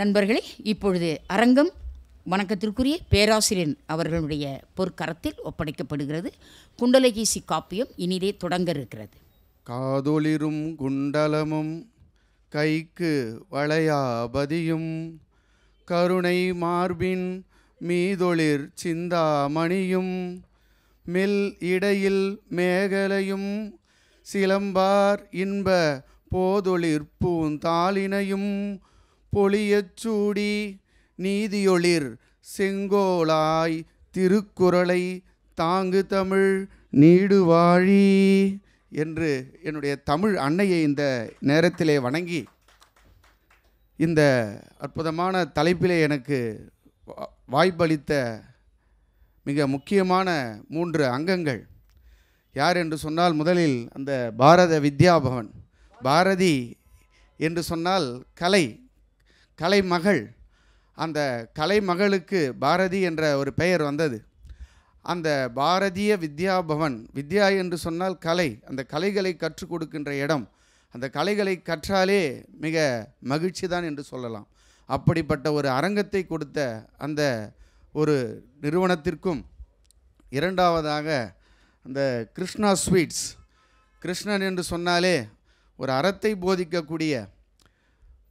நண்பர்களே இப்பொழுது அரங்கம் வணக்கத்திற்குரிய பேராசிரியர் அவர்களுடைய பொற்கரத்தில் ஒப்படைக்கப்படுகிறது குண்டலகேசி காப்பியம் இனிதே தொடங்க இருக்கிறது காதொளிரும் குண்டலமும் கைக்கு வளையாபதியும் கருணை மார்பின் மீதொளிர் சிந்தாமணியும் மெல் இடையில் மேகலையும் சிலம்பார் இன்ப போதொளிர் பூந்தாளினையும் பொழியச்சூடி நீதியொளிர் செங்கோலாய் திருக்குறளை தாங்கு தமிழ் நீடுவாழி என்று என்னுடைய தமிழ் அன்னையை இந்த நேரத்திலே வணங்கி இந்த அற்புதமான தலைப்பிலே எனக்கு வாய்ப்பளித்த மிக முக்கியமான மூன்று அங்கங்கள் யார் என்று சொன்னால் முதலில் அந்த பாரத வித்யாபவன் பாரதி என்று சொன்னால் கலை கலைமகள் அந்த கலைமகளுக்கு பாரதி என்ற ஒரு பெயர் வந்தது அந்த பாரதிய வித்யா பவன் வித்யா என்று சொன்னால் கலை அந்த கலைகளை கற்றுக் கொடுக்கின்ற இடம் அந்த கலைகளை கற்றாலே மிக மகிழ்ச்சி தான் என்று சொல்லலாம் அப்படிப்பட்ட ஒரு அரங்கத்தை கொடுத்த அந்த ஒரு நிறுவனத்திற்கும் இரண்டாவதாக அந்த கிருஷ்ணா ஸ்வீட்ஸ் கிருஷ்ணன் என்று சொன்னாலே ஒரு அறத்தை போதிக்கக்கூடிய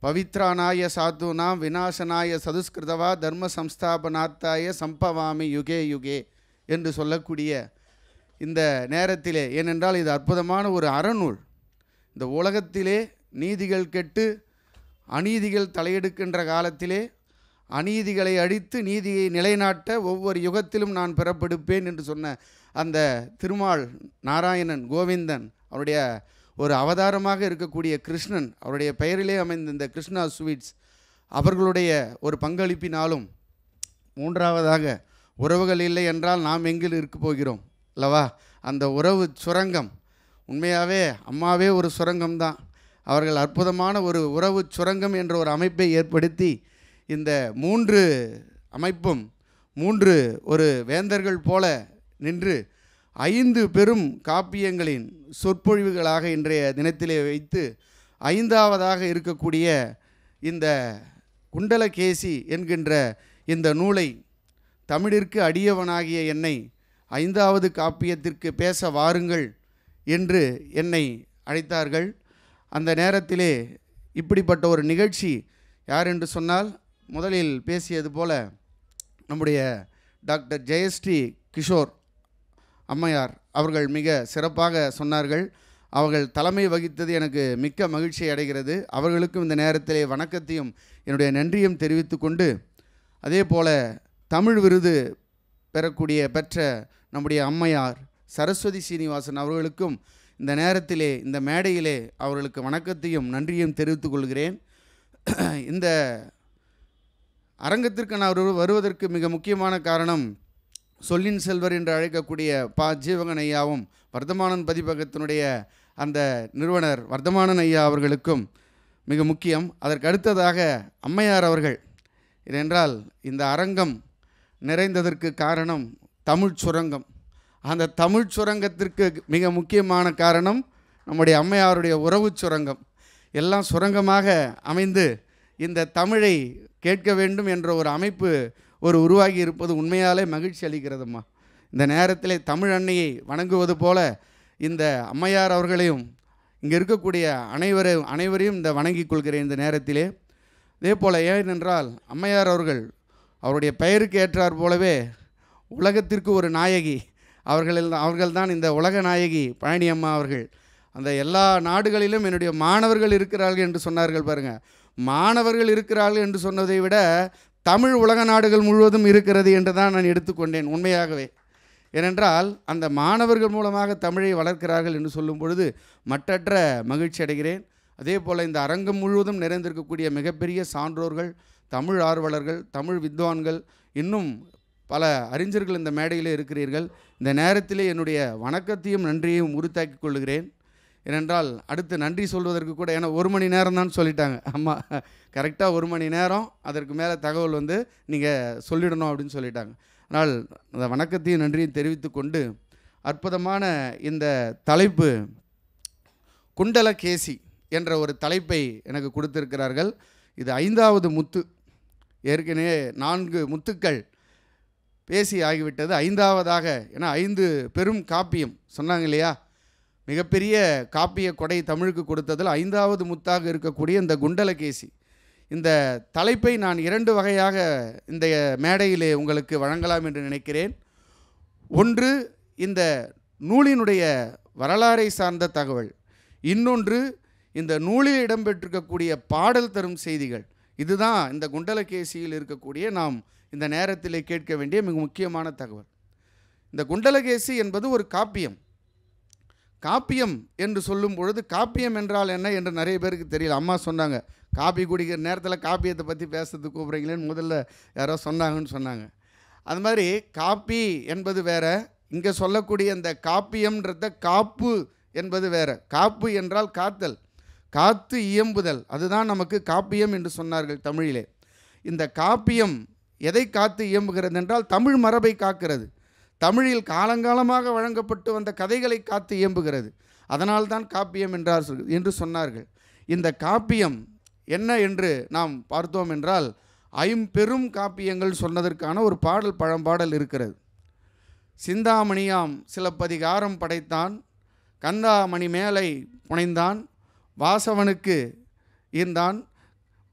பவித்ரானாய சாதுனாம் விநாசனாய சதுஸ்கிருதவா தர்ம சம்ஸ்தாபனாத்தாய சம்பவாமி யுகே யுகே என்று சொல்லக்கூடிய இந்த நேரத்திலே ஏனென்றால் இது அற்புதமான ஒரு அறநூல் இந்த உலகத்திலே நீதிகள் கெட்டு அநீதிகள் தலையெடுக்கின்ற காலத்திலே அநீதிகளை அழித்து நீதியை நிலைநாட்ட ஒவ்வொரு யுகத்திலும் நான் பிறப்பெடுப்பேன் என்று சொன்ன அந்த திருமால் நாராயணன் கோவிந்தன் அவருடைய ஒரு அவதாரமாக இருக்கக்கூடிய கிருஷ்ணன் அவருடைய பெயரிலே அமைந்த இந்த கிருஷ்ணா ஸ்வீட்ஸ் அவர்களுடைய ஒரு பங்களிப்பினாலும் மூன்றாவதாக உறவுகள் இல்லை என்றால் நாம் எங்கில் இருக்க போகிறோம் அல்லவா அந்த உறவு சுரங்கம் உண்மையாகவே அம்மாவே ஒரு சுரங்கம் தான் அவர்கள் அற்புதமான ஒரு உறவு சுரங்கம் என்ற ஒரு அமைப்பை ஏற்படுத்தி இந்த மூன்று அமைப்பும் மூன்று ஒரு வேந்தர்கள் போல நின்று ஐந்து பெரும் காப்பியங்களின் சொற்பொழிவுகளாக இன்றைய தினத்திலே வைத்து ஐந்தாவதாக இருக்கக்கூடிய இந்த குண்டலகேசி என்கின்ற இந்த நூலை தமிழிற்கு அடியவனாகிய என்னை ஐந்தாவது காப்பியத்திற்கு பேச வாருங்கள் என்று என்னை அழைத்தார்கள் அந்த நேரத்திலே இப்படிப்பட்ட ஒரு நிகழ்ச்சி யார் என்று சொன்னால் முதலில் பேசியது போல நம்முடைய டாக்டர் ஜெயஸ்ரீ கிஷோர் அம்மையார் அவர்கள் மிக சிறப்பாக சொன்னார்கள் அவர்கள் தலைமை வகித்தது எனக்கு மிக்க மகிழ்ச்சி அடைகிறது அவர்களுக்கும் இந்த நேரத்திலே வணக்கத்தையும் என்னுடைய நன்றியும் தெரிவித்து கொண்டு அதே போல் தமிழ் விருது பெறக்கூடிய பெற்ற நம்முடைய அம்மையார் சரஸ்வதி சீனிவாசன் அவர்களுக்கும் இந்த நேரத்திலே இந்த மேடையிலே அவர்களுக்கு வணக்கத்தையும் நன்றியும் தெரிவித்துக் கொள்கிறேன் இந்த அரங்கத்திற்கு நான் வருவதற்கு மிக முக்கியமான காரணம் சொல்லின் செல்வர் என்று அழைக்கக்கூடிய பா ஜீவகன் ஐயாவும் வர்த்தமானன் பதிப்பகத்தினுடைய அந்த நிறுவனர் வர்த்தமானன் ஐயா அவர்களுக்கும் மிக முக்கியம் அதற்கு அடுத்ததாக அம்மையார் அவர்கள் ஏனென்றால் இந்த அரங்கம் நிறைந்ததற்கு காரணம் தமிழ் சுரங்கம் அந்த தமிழ் சுரங்கத்திற்கு மிக முக்கியமான காரணம் நம்முடைய அம்மையாருடைய உறவு சுரங்கம் எல்லாம் சுரங்கமாக அமைந்து இந்த தமிழை கேட்க வேண்டும் என்ற ஒரு அமைப்பு ஒரு உருவாகி இருப்பது உண்மையாலே மகிழ்ச்சி அளிக்கிறதும்மா இந்த நேரத்தில் தமிழ் அன்னையை வணங்குவது போல இந்த அம்மையார் அவர்களையும் இங்கே இருக்கக்கூடிய அனைவரை அனைவரையும் இந்த வணங்கிக் கொள்கிறேன் இந்த நேரத்திலே இதே போல் ஏனென்றால் அம்மையார் அவர்கள் அவருடைய பெயருக்கு ஏற்றார் போலவே உலகத்திற்கு ஒரு நாயகி அவர்கள் அவர்கள்தான் இந்த உலக நாயகி பழனி அம்மா அவர்கள் அந்த எல்லா நாடுகளிலும் என்னுடைய மாணவர்கள் இருக்கிறார்கள் என்று சொன்னார்கள் பாருங்கள் மாணவர்கள் இருக்கிறார்கள் என்று சொன்னதை விட தமிழ் உலக நாடுகள் முழுவதும் இருக்கிறது என்று தான் நான் எடுத்துக்கொண்டேன் உண்மையாகவே ஏனென்றால் அந்த மாணவர்கள் மூலமாக தமிழை வளர்க்கிறார்கள் என்று சொல்லும் பொழுது மற்றற்ற மகிழ்ச்சி அடைகிறேன் அதே போல் இந்த அரங்கம் முழுவதும் நிறைந்திருக்கக்கூடிய மிகப்பெரிய சான்றோர்கள் தமிழ் ஆர்வலர்கள் தமிழ் வித்வான்கள் இன்னும் பல அறிஞர்கள் இந்த மேடையில் இருக்கிறீர்கள் இந்த நேரத்திலே என்னுடைய வணக்கத்தையும் நன்றியையும் உறுத்தாக்கிக் கொள்கிறேன் ஏனென்றால் அடுத்து நன்றி சொல்வதற்கு கூட ஏன்னா ஒரு மணி நேரம் தான் சொல்லிட்டாங்க அம்மா கரெக்டாக ஒரு மணி நேரம் அதற்கு மேலே தகவல் வந்து நீங்கள் சொல்லிடணும் அப்படின்னு சொல்லிட்டாங்க ஆனால் அந்த வணக்கத்தையும் நன்றியும் தெரிவித்து கொண்டு அற்புதமான இந்த தலைப்பு குண்டலகேசி என்ற ஒரு தலைப்பை எனக்கு கொடுத்திருக்கிறார்கள் இது ஐந்தாவது முத்து ஏற்கனவே நான்கு முத்துக்கள் பேசி ஆகிவிட்டது ஐந்தாவதாக ஏன்னா ஐந்து பெரும் காப்பியம் சொன்னாங்க இல்லையா மிகப்பெரிய காப்பிய கொடை தமிழுக்கு கொடுத்ததில் ஐந்தாவது முத்தாக இருக்கக்கூடிய இந்த குண்டலகேசி இந்த தலைப்பை நான் இரண்டு வகையாக இந்த மேடையிலே உங்களுக்கு வழங்கலாம் என்று நினைக்கிறேன் ஒன்று இந்த நூலினுடைய வரலாறை சார்ந்த தகவல் இன்னொன்று இந்த நூலில் இடம்பெற்றிருக்கக்கூடிய பாடல் தரும் செய்திகள் இதுதான் இந்த குண்டலகேசியில் இருக்கக்கூடிய நாம் இந்த நேரத்தில் கேட்க வேண்டிய மிக முக்கியமான தகவல் இந்த குண்டலகேசி என்பது ஒரு காப்பியம் காப்பியம் என்று சொல்லும் பொழுது காப்பியம் என்றால் என்ன என்று நிறைய பேருக்கு தெரியல அம்மா சொன்னாங்க காப்பி குடிக்கிற நேரத்தில் காப்பியத்தை பற்றி பேசுறதுக்கு கூப்பிட்றீங்களேன்னு முதல்ல யாரோ சொன்னாங்கன்னு சொன்னாங்க அது மாதிரி காப்பி என்பது வேறு இங்கே சொல்லக்கூடிய இந்த காப்பியம்ன்றத காப்பு என்பது வேறு காப்பு என்றால் காத்தல் காத்து இயம்புதல் அதுதான் நமக்கு காப்பியம் என்று சொன்னார்கள் தமிழிலே இந்த காப்பியம் எதை காத்து இயம்புகிறது என்றால் தமிழ் மரபை காக்கிறது தமிழில் காலங்காலமாக வழங்கப்பட்டு வந்த கதைகளை காத்து இயம்புகிறது அதனால்தான் காப்பியம் என்றார் என்று சொன்னார்கள் இந்த காப்பியம் என்ன என்று நாம் பார்த்தோம் என்றால் ஐம்பெரும் காப்பியங்கள் சொன்னதற்கான ஒரு பாடல் பழம்பாடல் இருக்கிறது சிந்தாமணியாம் சிலப்பதிகாரம் படைத்தான் கந்தாமணி மேலை புனைந்தான் வாசவனுக்கு இருந்தான்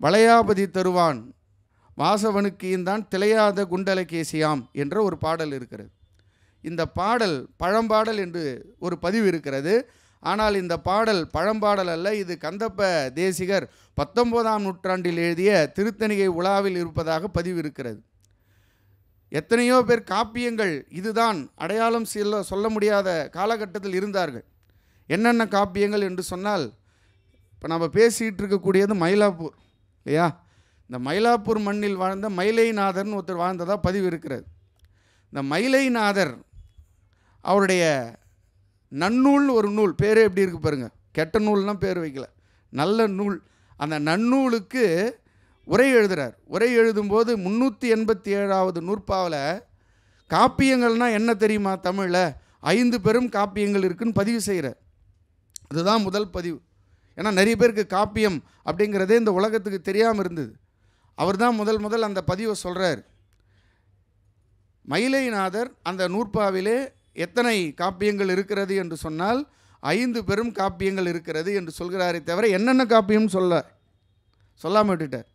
வளையாபதி தருவான் வாசவனுக்கு இருந்தான் திளையாத குண்டலகேசியாம் என்ற ஒரு பாடல் இருக்கிறது இந்த பாடல் பழம்பாடல் என்று ஒரு பதிவு இருக்கிறது ஆனால் இந்த பாடல் பழம்பாடல் அல்ல இது கந்தப்ப தேசிகர் பத்தொன்பதாம் நூற்றாண்டில் எழுதிய திருத்தணிகை உலாவில் இருப்பதாக பதிவு இருக்கிறது எத்தனையோ பேர் காப்பியங்கள் இதுதான் அடையாளம் செல்ல சொல்ல முடியாத காலகட்டத்தில் இருந்தார்கள் என்னென்ன காப்பியங்கள் என்று சொன்னால் இப்போ நம்ம பேசிகிட்டு இருக்கக்கூடியது மயிலாப்பூர் இல்லையா இந்த மயிலாப்பூர் மண்ணில் வாழ்ந்த மயிலைநாதர்னு ஒருத்தர் வாழ்ந்ததாக பதிவு இருக்கிறது இந்த மயிலைநாதர் அவருடைய நன்னூல்னு ஒரு நூல் பேரே எப்படி இருக்குது பாருங்கள் கெட்ட நூல்லாம் பேர் வைக்கல நல்ல நூல் அந்த நன்னூலுக்கு உரை எழுதுகிறார் உரை எழுதும்போது முந்நூற்றி எண்பத்தி ஏழாவது நூற்பாவில் காப்பியங்கள்னால் என்ன தெரியுமா தமிழில் ஐந்து பெரும் காப்பியங்கள் இருக்குதுன்னு பதிவு செய்கிறார் அதுதான் முதல் பதிவு ஏன்னா நிறைய பேருக்கு காப்பியம் அப்படிங்கிறதே இந்த உலகத்துக்கு தெரியாமல் இருந்தது அவர் தான் முதல் முதல் அந்த பதிவை சொல்கிறார் மயிலைநாதர் அந்த நூற்பாவிலே எத்தனை காப்பியங்கள் இருக்கிறது என்று சொன்னால் ஐந்து பெரும் காப்பியங்கள் இருக்கிறது என்று சொல்கிறாரே தவிர என்னென்ன காப்பியம் சொல்ல சொல்லாமல் விட்டுட்டார்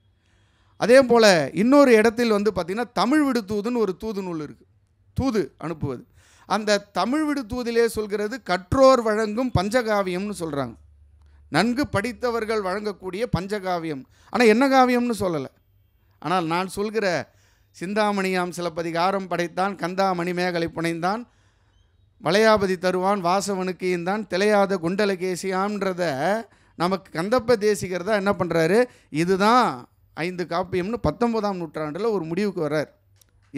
அதே போல் இன்னொரு இடத்தில் வந்து பார்த்திங்கன்னா தமிழ் விடு தூதுன்னு ஒரு தூது நூல் இருக்குது தூது அனுப்புவது அந்த தமிழ் விடு தூதிலே சொல்கிறது கற்றோர் வழங்கும் பஞ்சகாவியம்னு சொல்கிறாங்க நன்கு படித்தவர்கள் வழங்கக்கூடிய பஞ்சகாவியம் ஆனால் என்ன காவியம்னு சொல்லலை ஆனால் நான் சொல்கிற சிந்தாமணியாம் சிலப்பதிகாரம் படைத்தான் கந்தாமணி மேகலை புனைந்தான் வளையாபதி தருவான் வாசவனுக்கு தான் திளையாத குண்டலகேசியான்றத நமக்கு கந்தப்ப தேசிகர் தான் என்ன பண்ணுறாரு இதுதான் ஐந்து காப்பியம்னு பத்தொன்பதாம் நூற்றாண்டில் ஒரு முடிவுக்கு வர்றார்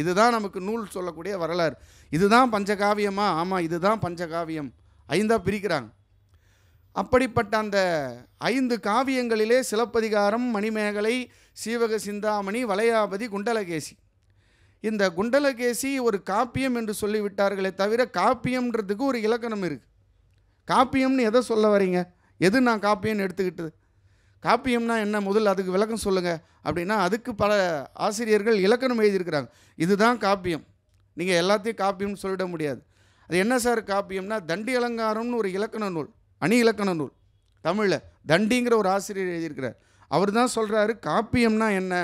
இதுதான் நமக்கு நூல் சொல்லக்கூடிய வரலாறு இதுதான் பஞ்சகாவியமா ஆமாம் இதுதான் பஞ்சகாவியம் ஐந்தாக பிரிக்கிறாங்க அப்படிப்பட்ட அந்த ஐந்து காவியங்களிலே சிலப்பதிகாரம் மணிமேகலை சீவக சிந்தாமணி வளையாபதி குண்டலகேசி இந்த குண்டலகேசி ஒரு காப்பியம் என்று சொல்லிவிட்டார்களே தவிர காப்பியம்ன்றதுக்கு ஒரு இலக்கணம் இருக்குது காப்பியம்னு எதை சொல்ல வரீங்க எது நான் காப்பியம்னு எடுத்துக்கிட்டது காப்பியம்னா என்ன முதல் அதுக்கு விளக்கம் சொல்லுங்கள் அப்படின்னா அதுக்கு பல ஆசிரியர்கள் இலக்கணம் எழுதியிருக்கிறாங்க இதுதான் காப்பியம் நீங்கள் எல்லாத்தையும் காப்பியம்னு சொல்லிட முடியாது அது என்ன சார் காப்பியம்னா தண்டி அலங்காரம்னு ஒரு இலக்கண நூல் அணி இலக்கண நூல் தமிழில் தண்டிங்கிற ஒரு ஆசிரியர் எழுதியிருக்கிறார் அவர் தான் சொல்கிறாரு காப்பியம்னா என்ன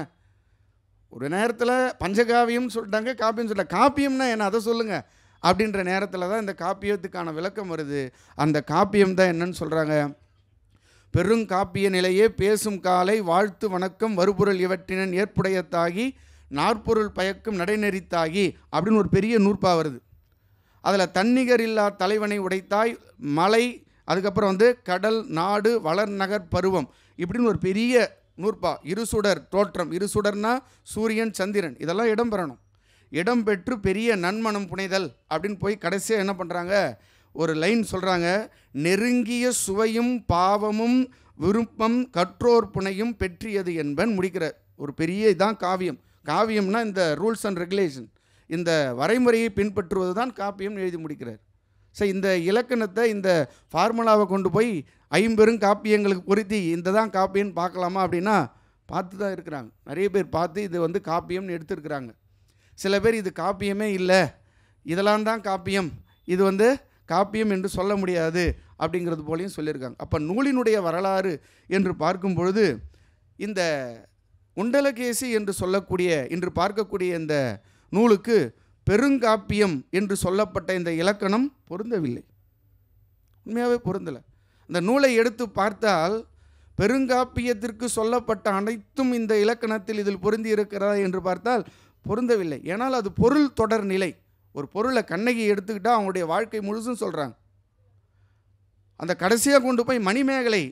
ஒரு நேரத்தில் பஞ்சகாவியம் சொல்லிட்டாங்க காப்பியம் சொல்லிட்டாங்க காப்பியம்னா என்ன அதை சொல்லுங்கள் அப்படின்ற நேரத்தில் தான் இந்த காப்பியத்துக்கான விளக்கம் வருது அந்த காப்பியம் தான் என்னன்னு சொல்கிறாங்க பெருங்காப்பிய நிலையே பேசும் காலை வாழ்த்து வணக்கம் வருபொருள் இவற்றினன் ஏற்புடையத்தாகி நாற்பொருள் பயக்கும் நடைநெறித்தாகி அப்படின்னு ஒரு பெரிய நூற்பா வருது அதில் தன்னிகர் இல்லா தலைவனை உடைத்தாய் மலை அதுக்கப்புறம் வந்து கடல் நாடு வளர்நகர் பருவம் இப்படின்னு ஒரு பெரிய நூற்பா இருசுடர் தோற்றம் இருசுடர்னா சூரியன் சந்திரன் இதெல்லாம் இடம்பெறணும் இடம் பெற்று பெரிய நன்மனம் புனைதல் அப்படின்னு போய் கடைசியாக என்ன பண்ணுறாங்க ஒரு லைன் சொல்கிறாங்க நெருங்கிய சுவையும் பாவமும் விருப்பம் கற்றோர் புனையும் பெற்றியது என்பன் முடிக்கிற ஒரு பெரிய இதான் காவியம் காவியம்னா இந்த ரூல்ஸ் அண்ட் ரெகுலேஷன் இந்த வரைமுறையை பின்பற்றுவது தான் காப்பியம் எழுதி முடிக்கிறார் ஸோ இந்த இலக்கணத்தை இந்த ஃபார்முலாவை கொண்டு போய் ஐம்பெரும் காப்பியங்களுக்கு பொருத்தி இந்த தான் காப்பியம்னு பார்க்கலாமா அப்படின்னா பார்த்து தான் இருக்கிறாங்க நிறைய பேர் பார்த்து இது வந்து காப்பியம்னு எடுத்துருக்கிறாங்க சில பேர் இது காப்பியமே இல்லை இதெல்லாம் தான் காப்பியம் இது வந்து காப்பியம் என்று சொல்ல முடியாது அப்படிங்கிறது போலையும் சொல்லியிருக்காங்க அப்போ நூலினுடைய வரலாறு என்று பார்க்கும் பொழுது இந்த குண்டலகேசி என்று சொல்லக்கூடிய இன்று பார்க்கக்கூடிய இந்த நூலுக்கு பெருங்காப்பியம் என்று சொல்லப்பட்ட இந்த இலக்கணம் பொருந்தவில்லை உண்மையாகவே பொருந்தலை அந்த நூலை எடுத்து பார்த்தால் பெருங்காப்பியத்திற்கு சொல்லப்பட்ட அனைத்தும் இந்த இலக்கணத்தில் இதில் பொருந்தி இருக்கிறதா என்று பார்த்தால் பொருந்தவில்லை ஏனால் அது பொருள் தொடர் நிலை ஒரு பொருளை கண்ணகி எடுத்துக்கிட்டால் அவங்களுடைய வாழ்க்கை முழுசும் சொல்கிறாங்க அந்த கடைசியாக கொண்டு போய் மணிமேகலை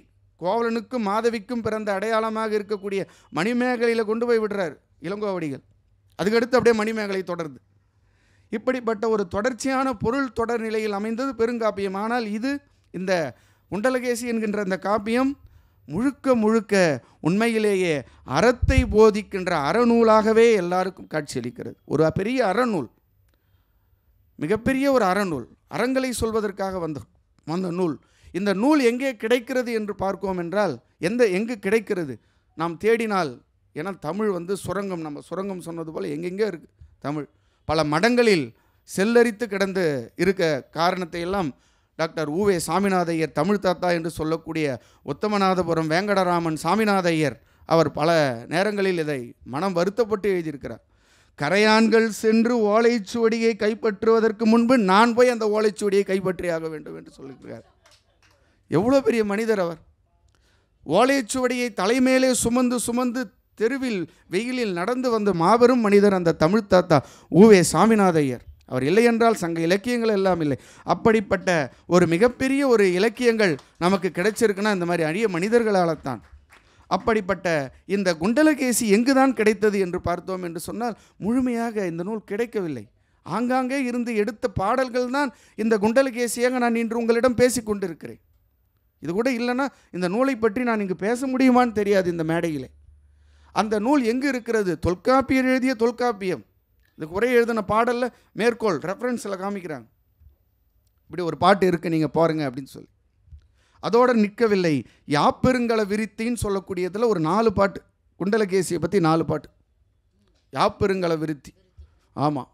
கோவலனுக்கும் மாதவிக்கும் பிறந்த அடையாளமாக இருக்கக்கூடிய மணிமேகலையில் கொண்டு போய் விடுறார் இளங்கோவடிகள் அதுக்கடுத்து அப்படியே மணிமேகலை தொடருது இப்படிப்பட்ட ஒரு தொடர்ச்சியான பொருள் தொடர் நிலையில் அமைந்தது பெருங்காப்பியம் ஆனால் இது இந்த குண்டலகேசி என்கின்ற இந்த காப்பியம் முழுக்க முழுக்க உண்மையிலேயே அறத்தை போதிக்கின்ற அறநூலாகவே எல்லாருக்கும் காட்சியளிக்கிறது ஒரு பெரிய அறநூல் மிகப்பெரிய ஒரு அறநூல் அறங்களை சொல்வதற்காக வந்த வந்த நூல் இந்த நூல் எங்கே கிடைக்கிறது என்று பார்க்கோம் என்றால் எந்த எங்கு கிடைக்கிறது நாம் தேடினால் ஏன்னா தமிழ் வந்து சுரங்கம் நம்ம சுரங்கம் சொன்னது போல் எங்கெங்கே இருக்குது தமிழ் பல மடங்களில் செல்லரித்து கிடந்து இருக்க காரணத்தை எல்லாம் டாக்டர் ஊவே சாமிநாதையர் தமிழ் தாத்தா என்று சொல்லக்கூடிய உத்தமநாதபுரம் வேங்கடராமன் சாமிநாதையர் அவர் பல நேரங்களில் இதை மனம் வருத்தப்பட்டு எழுதியிருக்கிறார் கரையான்கள் சென்று ஓலைச்சுவடியை கைப்பற்றுவதற்கு முன்பு நான் போய் அந்த ஓலைச்சுவடியை கைப்பற்றியாக வேண்டும் என்று சொல்லியிருக்கிறார் எவ்வளோ பெரிய மனிதர் அவர் ஓலைச்சுவடியை தலைமையிலே சுமந்து சுமந்து தெருவில் வெயிலில் நடந்து வந்த மாபெரும் மனிதர் அந்த தமிழ் தாத்தா ஊவே சாமிநாதையர் அவர் இல்லை என்றால் சங்க இலக்கியங்கள் எல்லாம் இல்லை அப்படிப்பட்ட ஒரு மிகப்பெரிய ஒரு இலக்கியங்கள் நமக்கு கிடைச்சிருக்குன்னா இந்த மாதிரி அரிய மனிதர்களால் தான் அப்படிப்பட்ட இந்த குண்டலகேசி எங்கு தான் கிடைத்தது என்று பார்த்தோம் என்று சொன்னால் முழுமையாக இந்த நூல் கிடைக்கவில்லை ஆங்காங்கே இருந்து எடுத்த பாடல்கள் தான் இந்த குண்டலகேசியாக நான் இன்று உங்களிடம் பேசி கொண்டிருக்கிறேன் இது கூட இல்லைன்னா இந்த நூலை பற்றி நான் இங்கு பேச முடியுமான்னு தெரியாது இந்த மேடையிலே அந்த நூல் எங்கே இருக்கிறது தொல்காப்பியர் எழுதிய தொல்காப்பியம் இந்த குறை எழுதின பாடலில் மேற்கோள் ரெஃபரன்ஸில் காமிக்கிறாங்க இப்படி ஒரு பாட்டு இருக்குது நீங்கள் பாருங்கள் அப்படின்னு சொல்லி அதோடு நிற்கவில்லை யாப்பெருங்கலை விருத்தின்னு சொல்லக்கூடியதில் ஒரு நாலு பாட்டு குண்டலகேசியை பற்றி நாலு பாட்டு யாப்பெருங்கலை விருத்தி ஆமாம்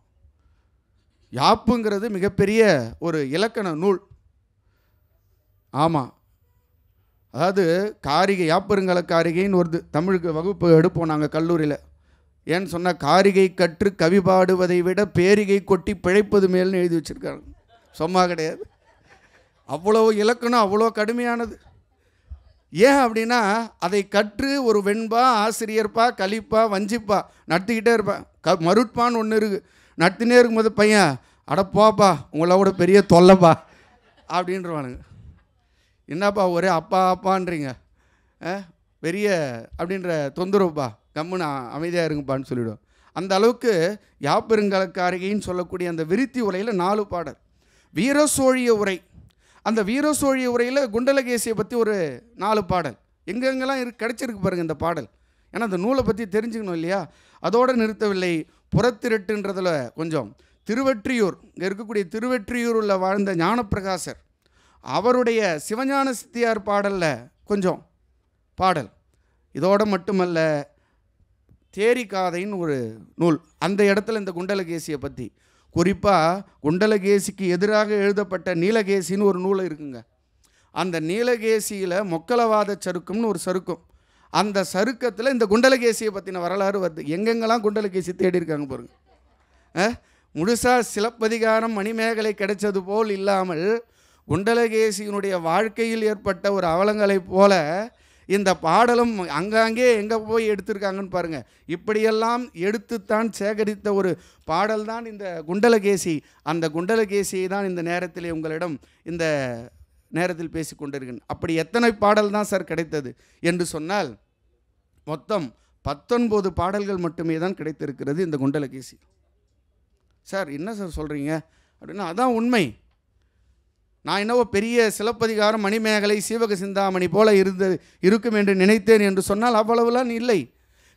யாப்புங்கிறது மிகப்பெரிய ஒரு இலக்கண நூல் ஆமாம் அதாவது காரிகை யாப்பருங்கல காரிகைன்னு ஒரு தமிழுக்கு வகுப்பு எடுப்போம் நாங்கள் கல்லூரியில் ஏன்னு சொன்னால் காரிகை கற்று கவி பாடுவதை விட பேரிகை கொட்டி பிழைப்பது மேல்னு எழுதி வச்சுருக்காங்க சும்மா கிடையாது அவ்வளோ இலக்கணம் அவ்வளோ கடுமையானது ஏன் அப்படின்னா அதை கற்று ஒரு வெண்பா ஆசிரியர்ப்பா கழிப்பா வஞ்சிப்பா நடத்திக்கிட்டே இருப்பேன் க மருட்பான்னு ஒன்று இருக்குது நடத்தினே இருக்கும்போது பையன் அடப்பாப்பா உங்களோட பெரிய தொல்லைப்பா அப்படின்றவானுங்க என்னப்பா ஒரே அப்பா அப்பான்றீங்க பெரிய அப்படின்ற தொந்தரவுப்பா கம்முன்னு அமைதியாக இருங்கப்பான்னு சொல்லிவிடும் அந்த அளவுக்கு யாப்பெருங்கலக்காரிகின்னு சொல்லக்கூடிய அந்த விருத்தி உரையில் நாலு பாடல் வீரசோழிய உரை அந்த வீரசோழிய உரையில் குண்டலகேசியை பற்றி ஒரு நாலு பாடல் எங்கெங்கெல்லாம் இரு கிடச்சிருக்கு பாருங்கள் இந்த பாடல் ஏன்னா அந்த நூலை பற்றி தெரிஞ்சுக்கணும் இல்லையா அதோடு நிறுத்தவில்லை புறத்திரட்டுன்றதில் கொஞ்சம் திருவெற்றியூர் இங்கே இருக்கக்கூடிய திருவெற்றியூரில் வாழ்ந்த ஞானப்பிரகாசர் அவருடைய சிவஞான சித்தியார் பாடலில் கொஞ்சம் பாடல் இதோடு மட்டுமல்ல காதைன்னு ஒரு நூல் அந்த இடத்துல இந்த குண்டலகேசியை பற்றி குறிப்பாக குண்டலகேசிக்கு எதிராக எழுதப்பட்ட நீலகேசின்னு ஒரு நூல் இருக்குங்க அந்த நீலகேசியில் மொக்கலவாத சருக்கம்னு ஒரு சருக்கம் அந்த சருக்கத்தில் இந்த குண்டலகேசியை பற்றின வரலாறு வருது எங்கெங்கெல்லாம் குண்டலகேசி தேடி இருக்காங்க பாருங்கள் முழுசாக சிலப்பதிகாரம் மணிமேகலை கிடைச்சது போல் இல்லாமல் குண்டலகேசியினுடைய வாழ்க்கையில் ஏற்பட்ட ஒரு அவலங்களை போல இந்த பாடலும் அங்காங்கே எங்கே போய் எடுத்திருக்காங்கன்னு பாருங்கள் இப்படியெல்லாம் எடுத்துத்தான் சேகரித்த ஒரு பாடல் தான் இந்த குண்டலகேசி அந்த குண்டலகேசியை தான் இந்த நேரத்திலே உங்களிடம் இந்த நேரத்தில் பேசி கொண்டிருக்கேன் அப்படி எத்தனை பாடல் தான் சார் கிடைத்தது என்று சொன்னால் மொத்தம் பத்தொன்பது பாடல்கள் மட்டுமே தான் கிடைத்திருக்கிறது இந்த குண்டலகேசி சார் என்ன சார் சொல்கிறீங்க அப்படின்னா அதான் உண்மை நான் என்னவோ பெரிய சிலப்பதிகாரம் மணிமேகலை சீவக சிந்தாமணி போல இருந்த இருக்கும் என்று நினைத்தேன் என்று சொன்னால் அவ்வளவுலாம் இல்லை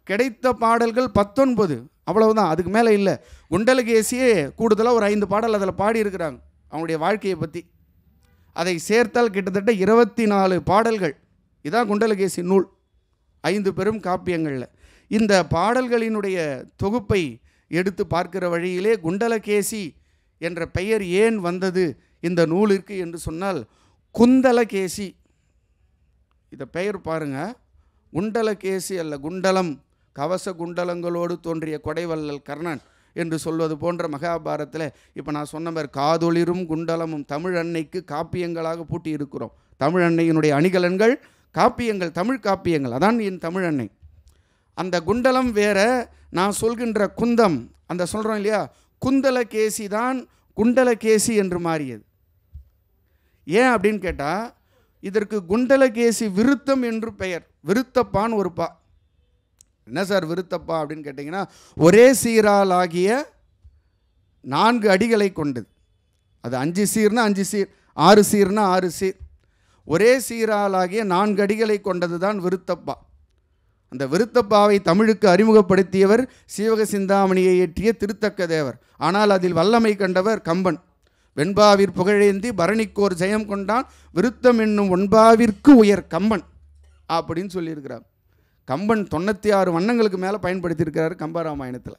கிடைத்த பாடல்கள் பத்தொன்பது அவ்வளவுதான் அதுக்கு மேலே இல்லை குண்டலகேசியே கூடுதலாக ஒரு ஐந்து பாடல் அதில் பாடியிருக்கிறாங்க அவங்களுடைய வாழ்க்கையை பற்றி அதை சேர்த்தால் கிட்டத்தட்ட இருபத்தி நாலு பாடல்கள் இதான் குண்டலகேசி நூல் ஐந்து பெரும் காப்பியங்களில் இந்த பாடல்களினுடைய தொகுப்பை எடுத்து பார்க்கிற வழியிலே குண்டலகேசி என்ற பெயர் ஏன் வந்தது இந்த நூலிற்கு என்று சொன்னால் குந்தலகேசி இதை பெயர் பாருங்கள் குண்டலகேசி அல்ல குண்டலம் கவச குண்டலங்களோடு தோன்றிய கொடைவல்லல் கர்ணன் என்று சொல்வது போன்ற மகாபாரத்தில் இப்போ நான் சொன்ன மாதிரி காதொளிரும் குண்டலமும் தமிழ் அன்னைக்கு காப்பியங்களாக பூட்டி இருக்கிறோம் தமிழ் அன்னையினுடைய அணிகலன்கள் காப்பியங்கள் தமிழ் காப்பியங்கள் அதான் என் தமிழ் அன்னை அந்த குண்டலம் வேற நான் சொல்கின்ற குந்தம் அந்த சொல்கிறோம் இல்லையா குந்தலகேசி தான் குண்டலகேசி என்று மாறியது ஏன் அப்படின்னு கேட்டால் இதற்கு குண்டலகேசி விருத்தம் என்று பெயர் விருத்தப்பான் ஒரு பா என்ன சார் விருத்தப்பா அப்படின்னு கேட்டிங்கன்னா ஒரே சீராலாகிய நான்கு அடிகளை கொண்டது அது அஞ்சு சீர்னா அஞ்சு சீர் ஆறு சீர்னா ஆறு சீர் ஒரே சீராலாகிய நான்கு அடிகளை கொண்டது தான் விருத்தப்பா அந்த விருத்தப்பாவை தமிழுக்கு அறிமுகப்படுத்தியவர் சீவக சிந்தாமணியை இயற்றிய திருத்தக்க தேவர் ஆனால் அதில் வல்லமை கண்டவர் கம்பன் வெண்பாவிற் புகழேந்தி பரணிக்கோர் ஜெயம் கொண்டான் விருத்தம் என்னும் ஒன்பாவிற்கு உயர் கம்பன் அப்படின்னு சொல்லியிருக்கிறார் கம்பன் தொண்ணூற்றி ஆறு வண்ணங்களுக்கு மேலே பயன்படுத்தியிருக்கிறார் கம்பராமாயணத்தில்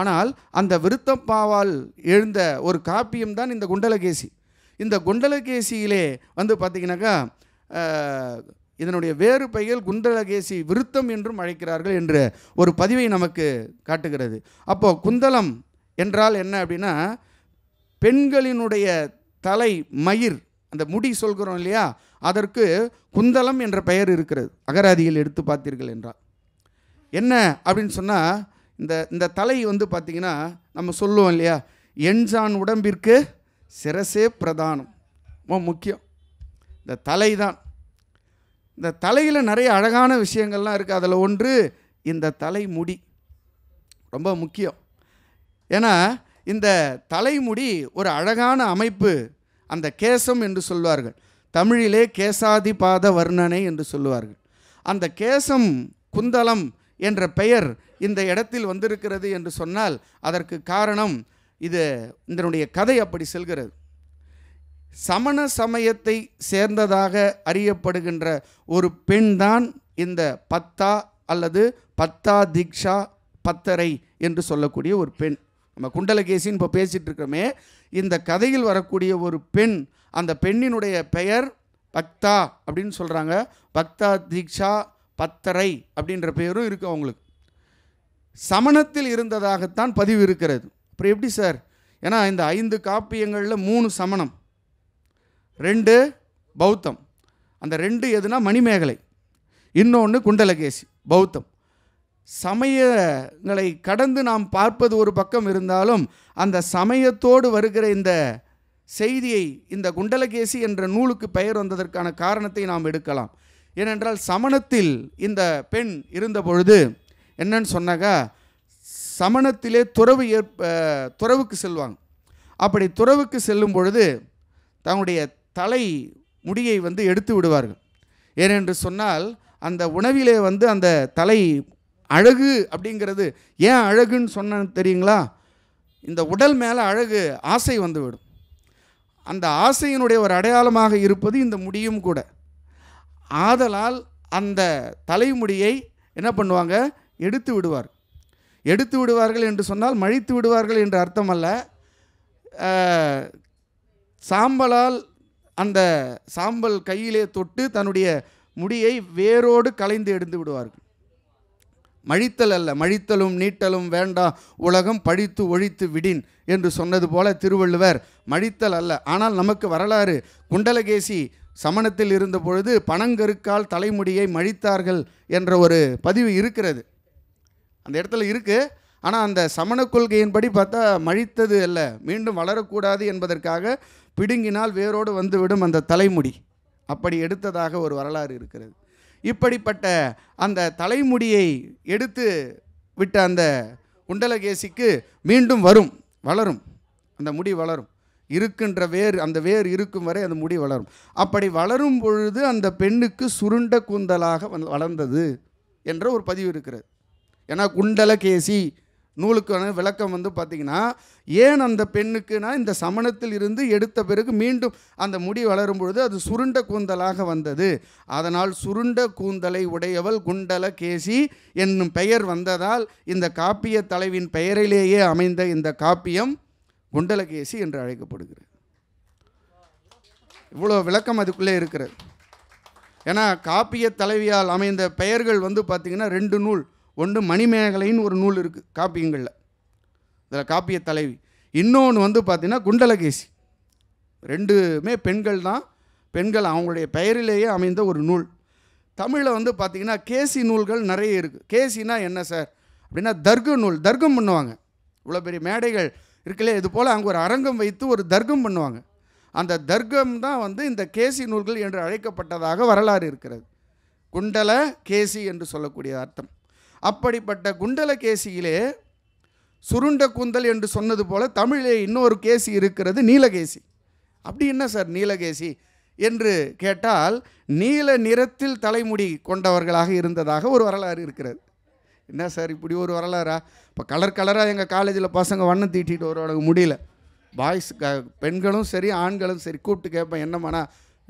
ஆனால் அந்த விருத்தப்பாவால் எழுந்த ஒரு காப்பியம் தான் இந்த குண்டலகேசி இந்த குண்டலகேசியிலே வந்து பார்த்திங்கனாக்கா இதனுடைய வேறு பெயர் குண்டலகேசி விருத்தம் என்றும் அழைக்கிறார்கள் என்ற ஒரு பதிவை நமக்கு காட்டுகிறது அப்போது குந்தலம் என்றால் என்ன அப்படின்னா பெண்களினுடைய தலை மயிர் அந்த முடி சொல்கிறோம் இல்லையா அதற்கு குந்தலம் என்ற பெயர் இருக்கிறது அகராதியில் எடுத்து பார்த்தீர்கள் என்றால் என்ன அப்படின்னு சொன்னால் இந்த இந்த தலை வந்து பார்த்திங்கன்னா நம்ம சொல்லுவோம் இல்லையா எஞ்சான் உடம்பிற்கு சிரசே பிரதானம் ரொம்ப முக்கியம் இந்த தலை தான் இந்த தலையில் நிறைய அழகான விஷயங்கள்லாம் இருக்குது அதில் ஒன்று இந்த தலை முடி ரொம்ப முக்கியம் ஏன்னா இந்த தலைமுடி ஒரு அழகான அமைப்பு அந்த கேசம் என்று சொல்வார்கள் தமிழிலே கேசாதிபாத வர்ணனை என்று சொல்லுவார்கள் அந்த கேசம் குந்தலம் என்ற பெயர் இந்த இடத்தில் வந்திருக்கிறது என்று சொன்னால் அதற்கு காரணம் இது இதனுடைய கதை அப்படி செல்கிறது சமண சமயத்தை சேர்ந்ததாக அறியப்படுகின்ற ஒரு பெண்தான் இந்த பத்தா அல்லது பத்தா திக்ஷா பத்தரை என்று சொல்லக்கூடிய ஒரு பெண் நம்ம குண்டலகேசின்னு இப்போ பேசிகிட்டு இருக்கிறோமே இந்த கதையில் வரக்கூடிய ஒரு பெண் அந்த பெண்ணினுடைய பெயர் பக்தா அப்படின்னு சொல்கிறாங்க பக்தா தீக்ஷா பத்தரை அப்படின்ற பெயரும் இருக்குது அவங்களுக்கு சமணத்தில் இருந்ததாகத்தான் பதிவு இருக்கிறது அப்புறம் எப்படி சார் ஏன்னா இந்த ஐந்து காப்பியங்களில் மூணு சமணம் ரெண்டு பௌத்தம் அந்த ரெண்டு எதுனா மணிமேகலை இன்னொன்று குண்டலகேசி பௌத்தம் சமயங்களை கடந்து நாம் பார்ப்பது ஒரு பக்கம் இருந்தாலும் அந்த சமயத்தோடு வருகிற இந்த செய்தியை இந்த குண்டலகேசி என்ற நூலுக்கு பெயர் வந்ததற்கான காரணத்தை நாம் எடுக்கலாம் ஏனென்றால் சமணத்தில் இந்த பெண் இருந்தபொழுது என்னன்னு சொன்னாக்கா சமணத்திலே துறவு ஏற்ப துறவுக்கு செல்வாங்க அப்படி துறவுக்கு செல்லும் பொழுது தங்களுடைய தலை முடியை வந்து எடுத்து விடுவார்கள் ஏனென்று சொன்னால் அந்த உணவிலே வந்து அந்த தலை அழகு அப்படிங்கிறது ஏன் அழகுன்னு சொன்னு தெரியுங்களா இந்த உடல் மேலே அழகு ஆசை வந்துவிடும் அந்த ஆசையினுடைய ஒரு அடையாளமாக இருப்பது இந்த முடியும் கூட ஆதலால் அந்த தலைமுடியை என்ன பண்ணுவாங்க எடுத்து விடுவார் எடுத்து விடுவார்கள் என்று சொன்னால் மழித்து விடுவார்கள் என்று அர்த்தம் அல்ல சாம்பலால் அந்த சாம்பல் கையிலே தொட்டு தன்னுடைய முடியை வேரோடு கலைந்து எடுத்து விடுவார்கள் மழித்தல் அல்ல மழித்தலும் நீட்டலும் வேண்டா உலகம் படித்து ஒழித்து விடின் என்று சொன்னது போல திருவள்ளுவர் மழித்தல் அல்ல ஆனால் நமக்கு வரலாறு குண்டலகேசி சமணத்தில் இருந்த பொழுது பணங்கருக்கால் தலைமுடியை மழித்தார்கள் என்ற ஒரு பதிவு இருக்கிறது அந்த இடத்துல இருக்குது ஆனால் அந்த சமண கொள்கையின்படி பார்த்தா மழித்தது அல்ல மீண்டும் வளரக்கூடாது என்பதற்காக பிடுங்கினால் வேரோடு வந்துவிடும் அந்த தலைமுடி அப்படி எடுத்ததாக ஒரு வரலாறு இருக்கிறது இப்படிப்பட்ட அந்த தலைமுடியை எடுத்து விட்ட அந்த குண்டலகேசிக்கு மீண்டும் வரும் வளரும் அந்த முடி வளரும் இருக்கின்ற வேர் அந்த வேர் இருக்கும் வரை அந்த முடி வளரும் அப்படி வளரும் பொழுது அந்த பெண்ணுக்கு சுருண்ட கூந்தலாக வளர்ந்தது என்ற ஒரு பதிவு இருக்கிறது ஏன்னா குண்டலகேசி நூலுக்கான விளக்கம் வந்து பார்த்திங்கன்னா ஏன் அந்த பெண்ணுக்குனா இந்த சமணத்தில் இருந்து எடுத்த பிறகு மீண்டும் அந்த முடி வளரும் பொழுது அது சுருண்ட கூந்தலாக வந்தது அதனால் சுருண்ட கூந்தலை உடையவள் குண்டல கேசி என்னும் பெயர் வந்ததால் இந்த காப்பிய தலைவின் பெயரிலேயே அமைந்த இந்த காப்பியம் குண்டலகேசி என்று அழைக்கப்படுகிறது இவ்வளோ விளக்கம் அதுக்குள்ளே இருக்கிறது ஏன்னா காப்பிய தலைவியால் அமைந்த பெயர்கள் வந்து பார்த்திங்கன்னா ரெண்டு நூல் ஒன்று மணிமேகலைன்னு ஒரு நூல் இருக்குது காப்பியங்களில் இதில் காப்பிய தலைவி இன்னொன்று வந்து பார்த்திங்கன்னா குண்டலகேசி ரெண்டுமே பெண்கள் தான் பெண்கள் அவங்களுடைய பெயரிலேயே அமைந்த ஒரு நூல் தமிழில் வந்து பார்த்திங்கன்னா கேசி நூல்கள் நிறைய இருக்குது கேசினா என்ன சார் அப்படின்னா தர்க்க நூல் தர்க்கம் பண்ணுவாங்க இவ்வளோ பெரிய மேடைகள் இருக்குல்ல இது போல் அங்கே ஒரு அரங்கம் வைத்து ஒரு தர்க்கம் பண்ணுவாங்க அந்த தர்க்கம் தான் வந்து இந்த கேசி நூல்கள் என்று அழைக்கப்பட்டதாக வரலாறு இருக்கிறது குண்டல கேசி என்று சொல்லக்கூடிய அர்த்தம் அப்படிப்பட்ட குண்டலகேசியிலே சுருண்ட குந்தல் என்று சொன்னது போல தமிழிலே இன்னொரு கேசி இருக்கிறது நீலகேசி அப்படி என்ன சார் நீலகேசி என்று கேட்டால் நீல நிறத்தில் தலைமுடி கொண்டவர்களாக இருந்ததாக ஒரு வரலாறு இருக்கிறது என்ன சார் இப்படி ஒரு வரலாறா இப்போ கலர் கலராக எங்கள் காலேஜில் பசங்க வண்ணம் தீட்டிட்டு வருவாங்க முடியல பாய்ஸ் க பெண்களும் சரி ஆண்களும் சரி கூப்பிட்டு கேட்பேன் என்னமானா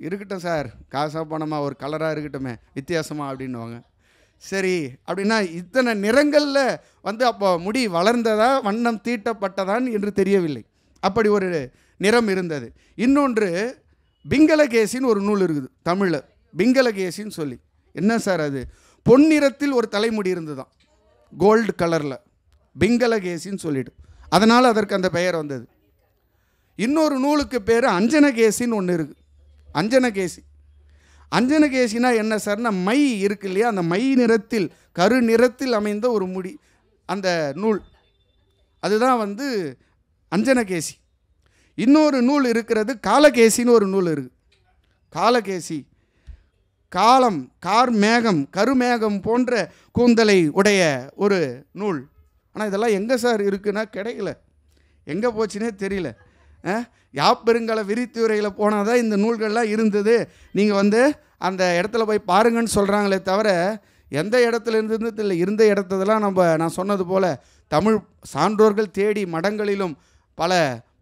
இருக்கட்டும் சார் காசாக பணமாக ஒரு கலராக இருக்கட்டுமே வித்தியாசமாக அப்படின்வாங்க சரி அப்படின்னா இத்தனை நிறங்களில் வந்து அப்போ முடி வளர்ந்ததா வண்ணம் தீட்டப்பட்டதான் என்று தெரியவில்லை அப்படி ஒரு நிறம் இருந்தது இன்னொன்று பிங்களகேசின்னு ஒரு நூல் இருக்குது தமிழில் பிங்களகேசின்னு சொல்லி என்ன சார் அது பொன்னிறத்தில் ஒரு தலைமுடி தான் கோல்டு கலரில் பிங்களகேசின்னு சொல்லிவிடும் அதனால் அதற்கு அந்த பெயர் வந்தது இன்னொரு நூலுக்கு பேர் அஞ்சனகேசின்னு ஒன்று இருக்குது அஞ்சனகேசி அஞ்சனகேசினா என்ன சார்னா மை இருக்கு இல்லையா அந்த மை நிறத்தில் கரு நிறத்தில் அமைந்த ஒரு முடி அந்த நூல் அதுதான் வந்து அஞ்சனகேசி இன்னொரு நூல் இருக்கிறது காலகேசின்னு ஒரு நூல் இருக்குது காலகேசி காலம் கார் மேகம் கருமேகம் போன்ற கூந்தலை உடைய ஒரு நூல் ஆனால் இதெல்லாம் எங்கே சார் இருக்குன்னா கிடைக்கல எங்கே போச்சுன்னே தெரியல யாப்பெருங்கலை உரையில் போனால் தான் இந்த நூல்கள்லாம் இருந்தது நீங்கள் வந்து அந்த இடத்துல போய் பாருங்கன்னு சொல்கிறாங்களே தவிர எந்த இடத்துல இருந்து இல்லை இருந்த இடத்ததெல்லாம் நம்ம நான் சொன்னது போல் தமிழ் சான்றோர்கள் தேடி மடங்களிலும் பல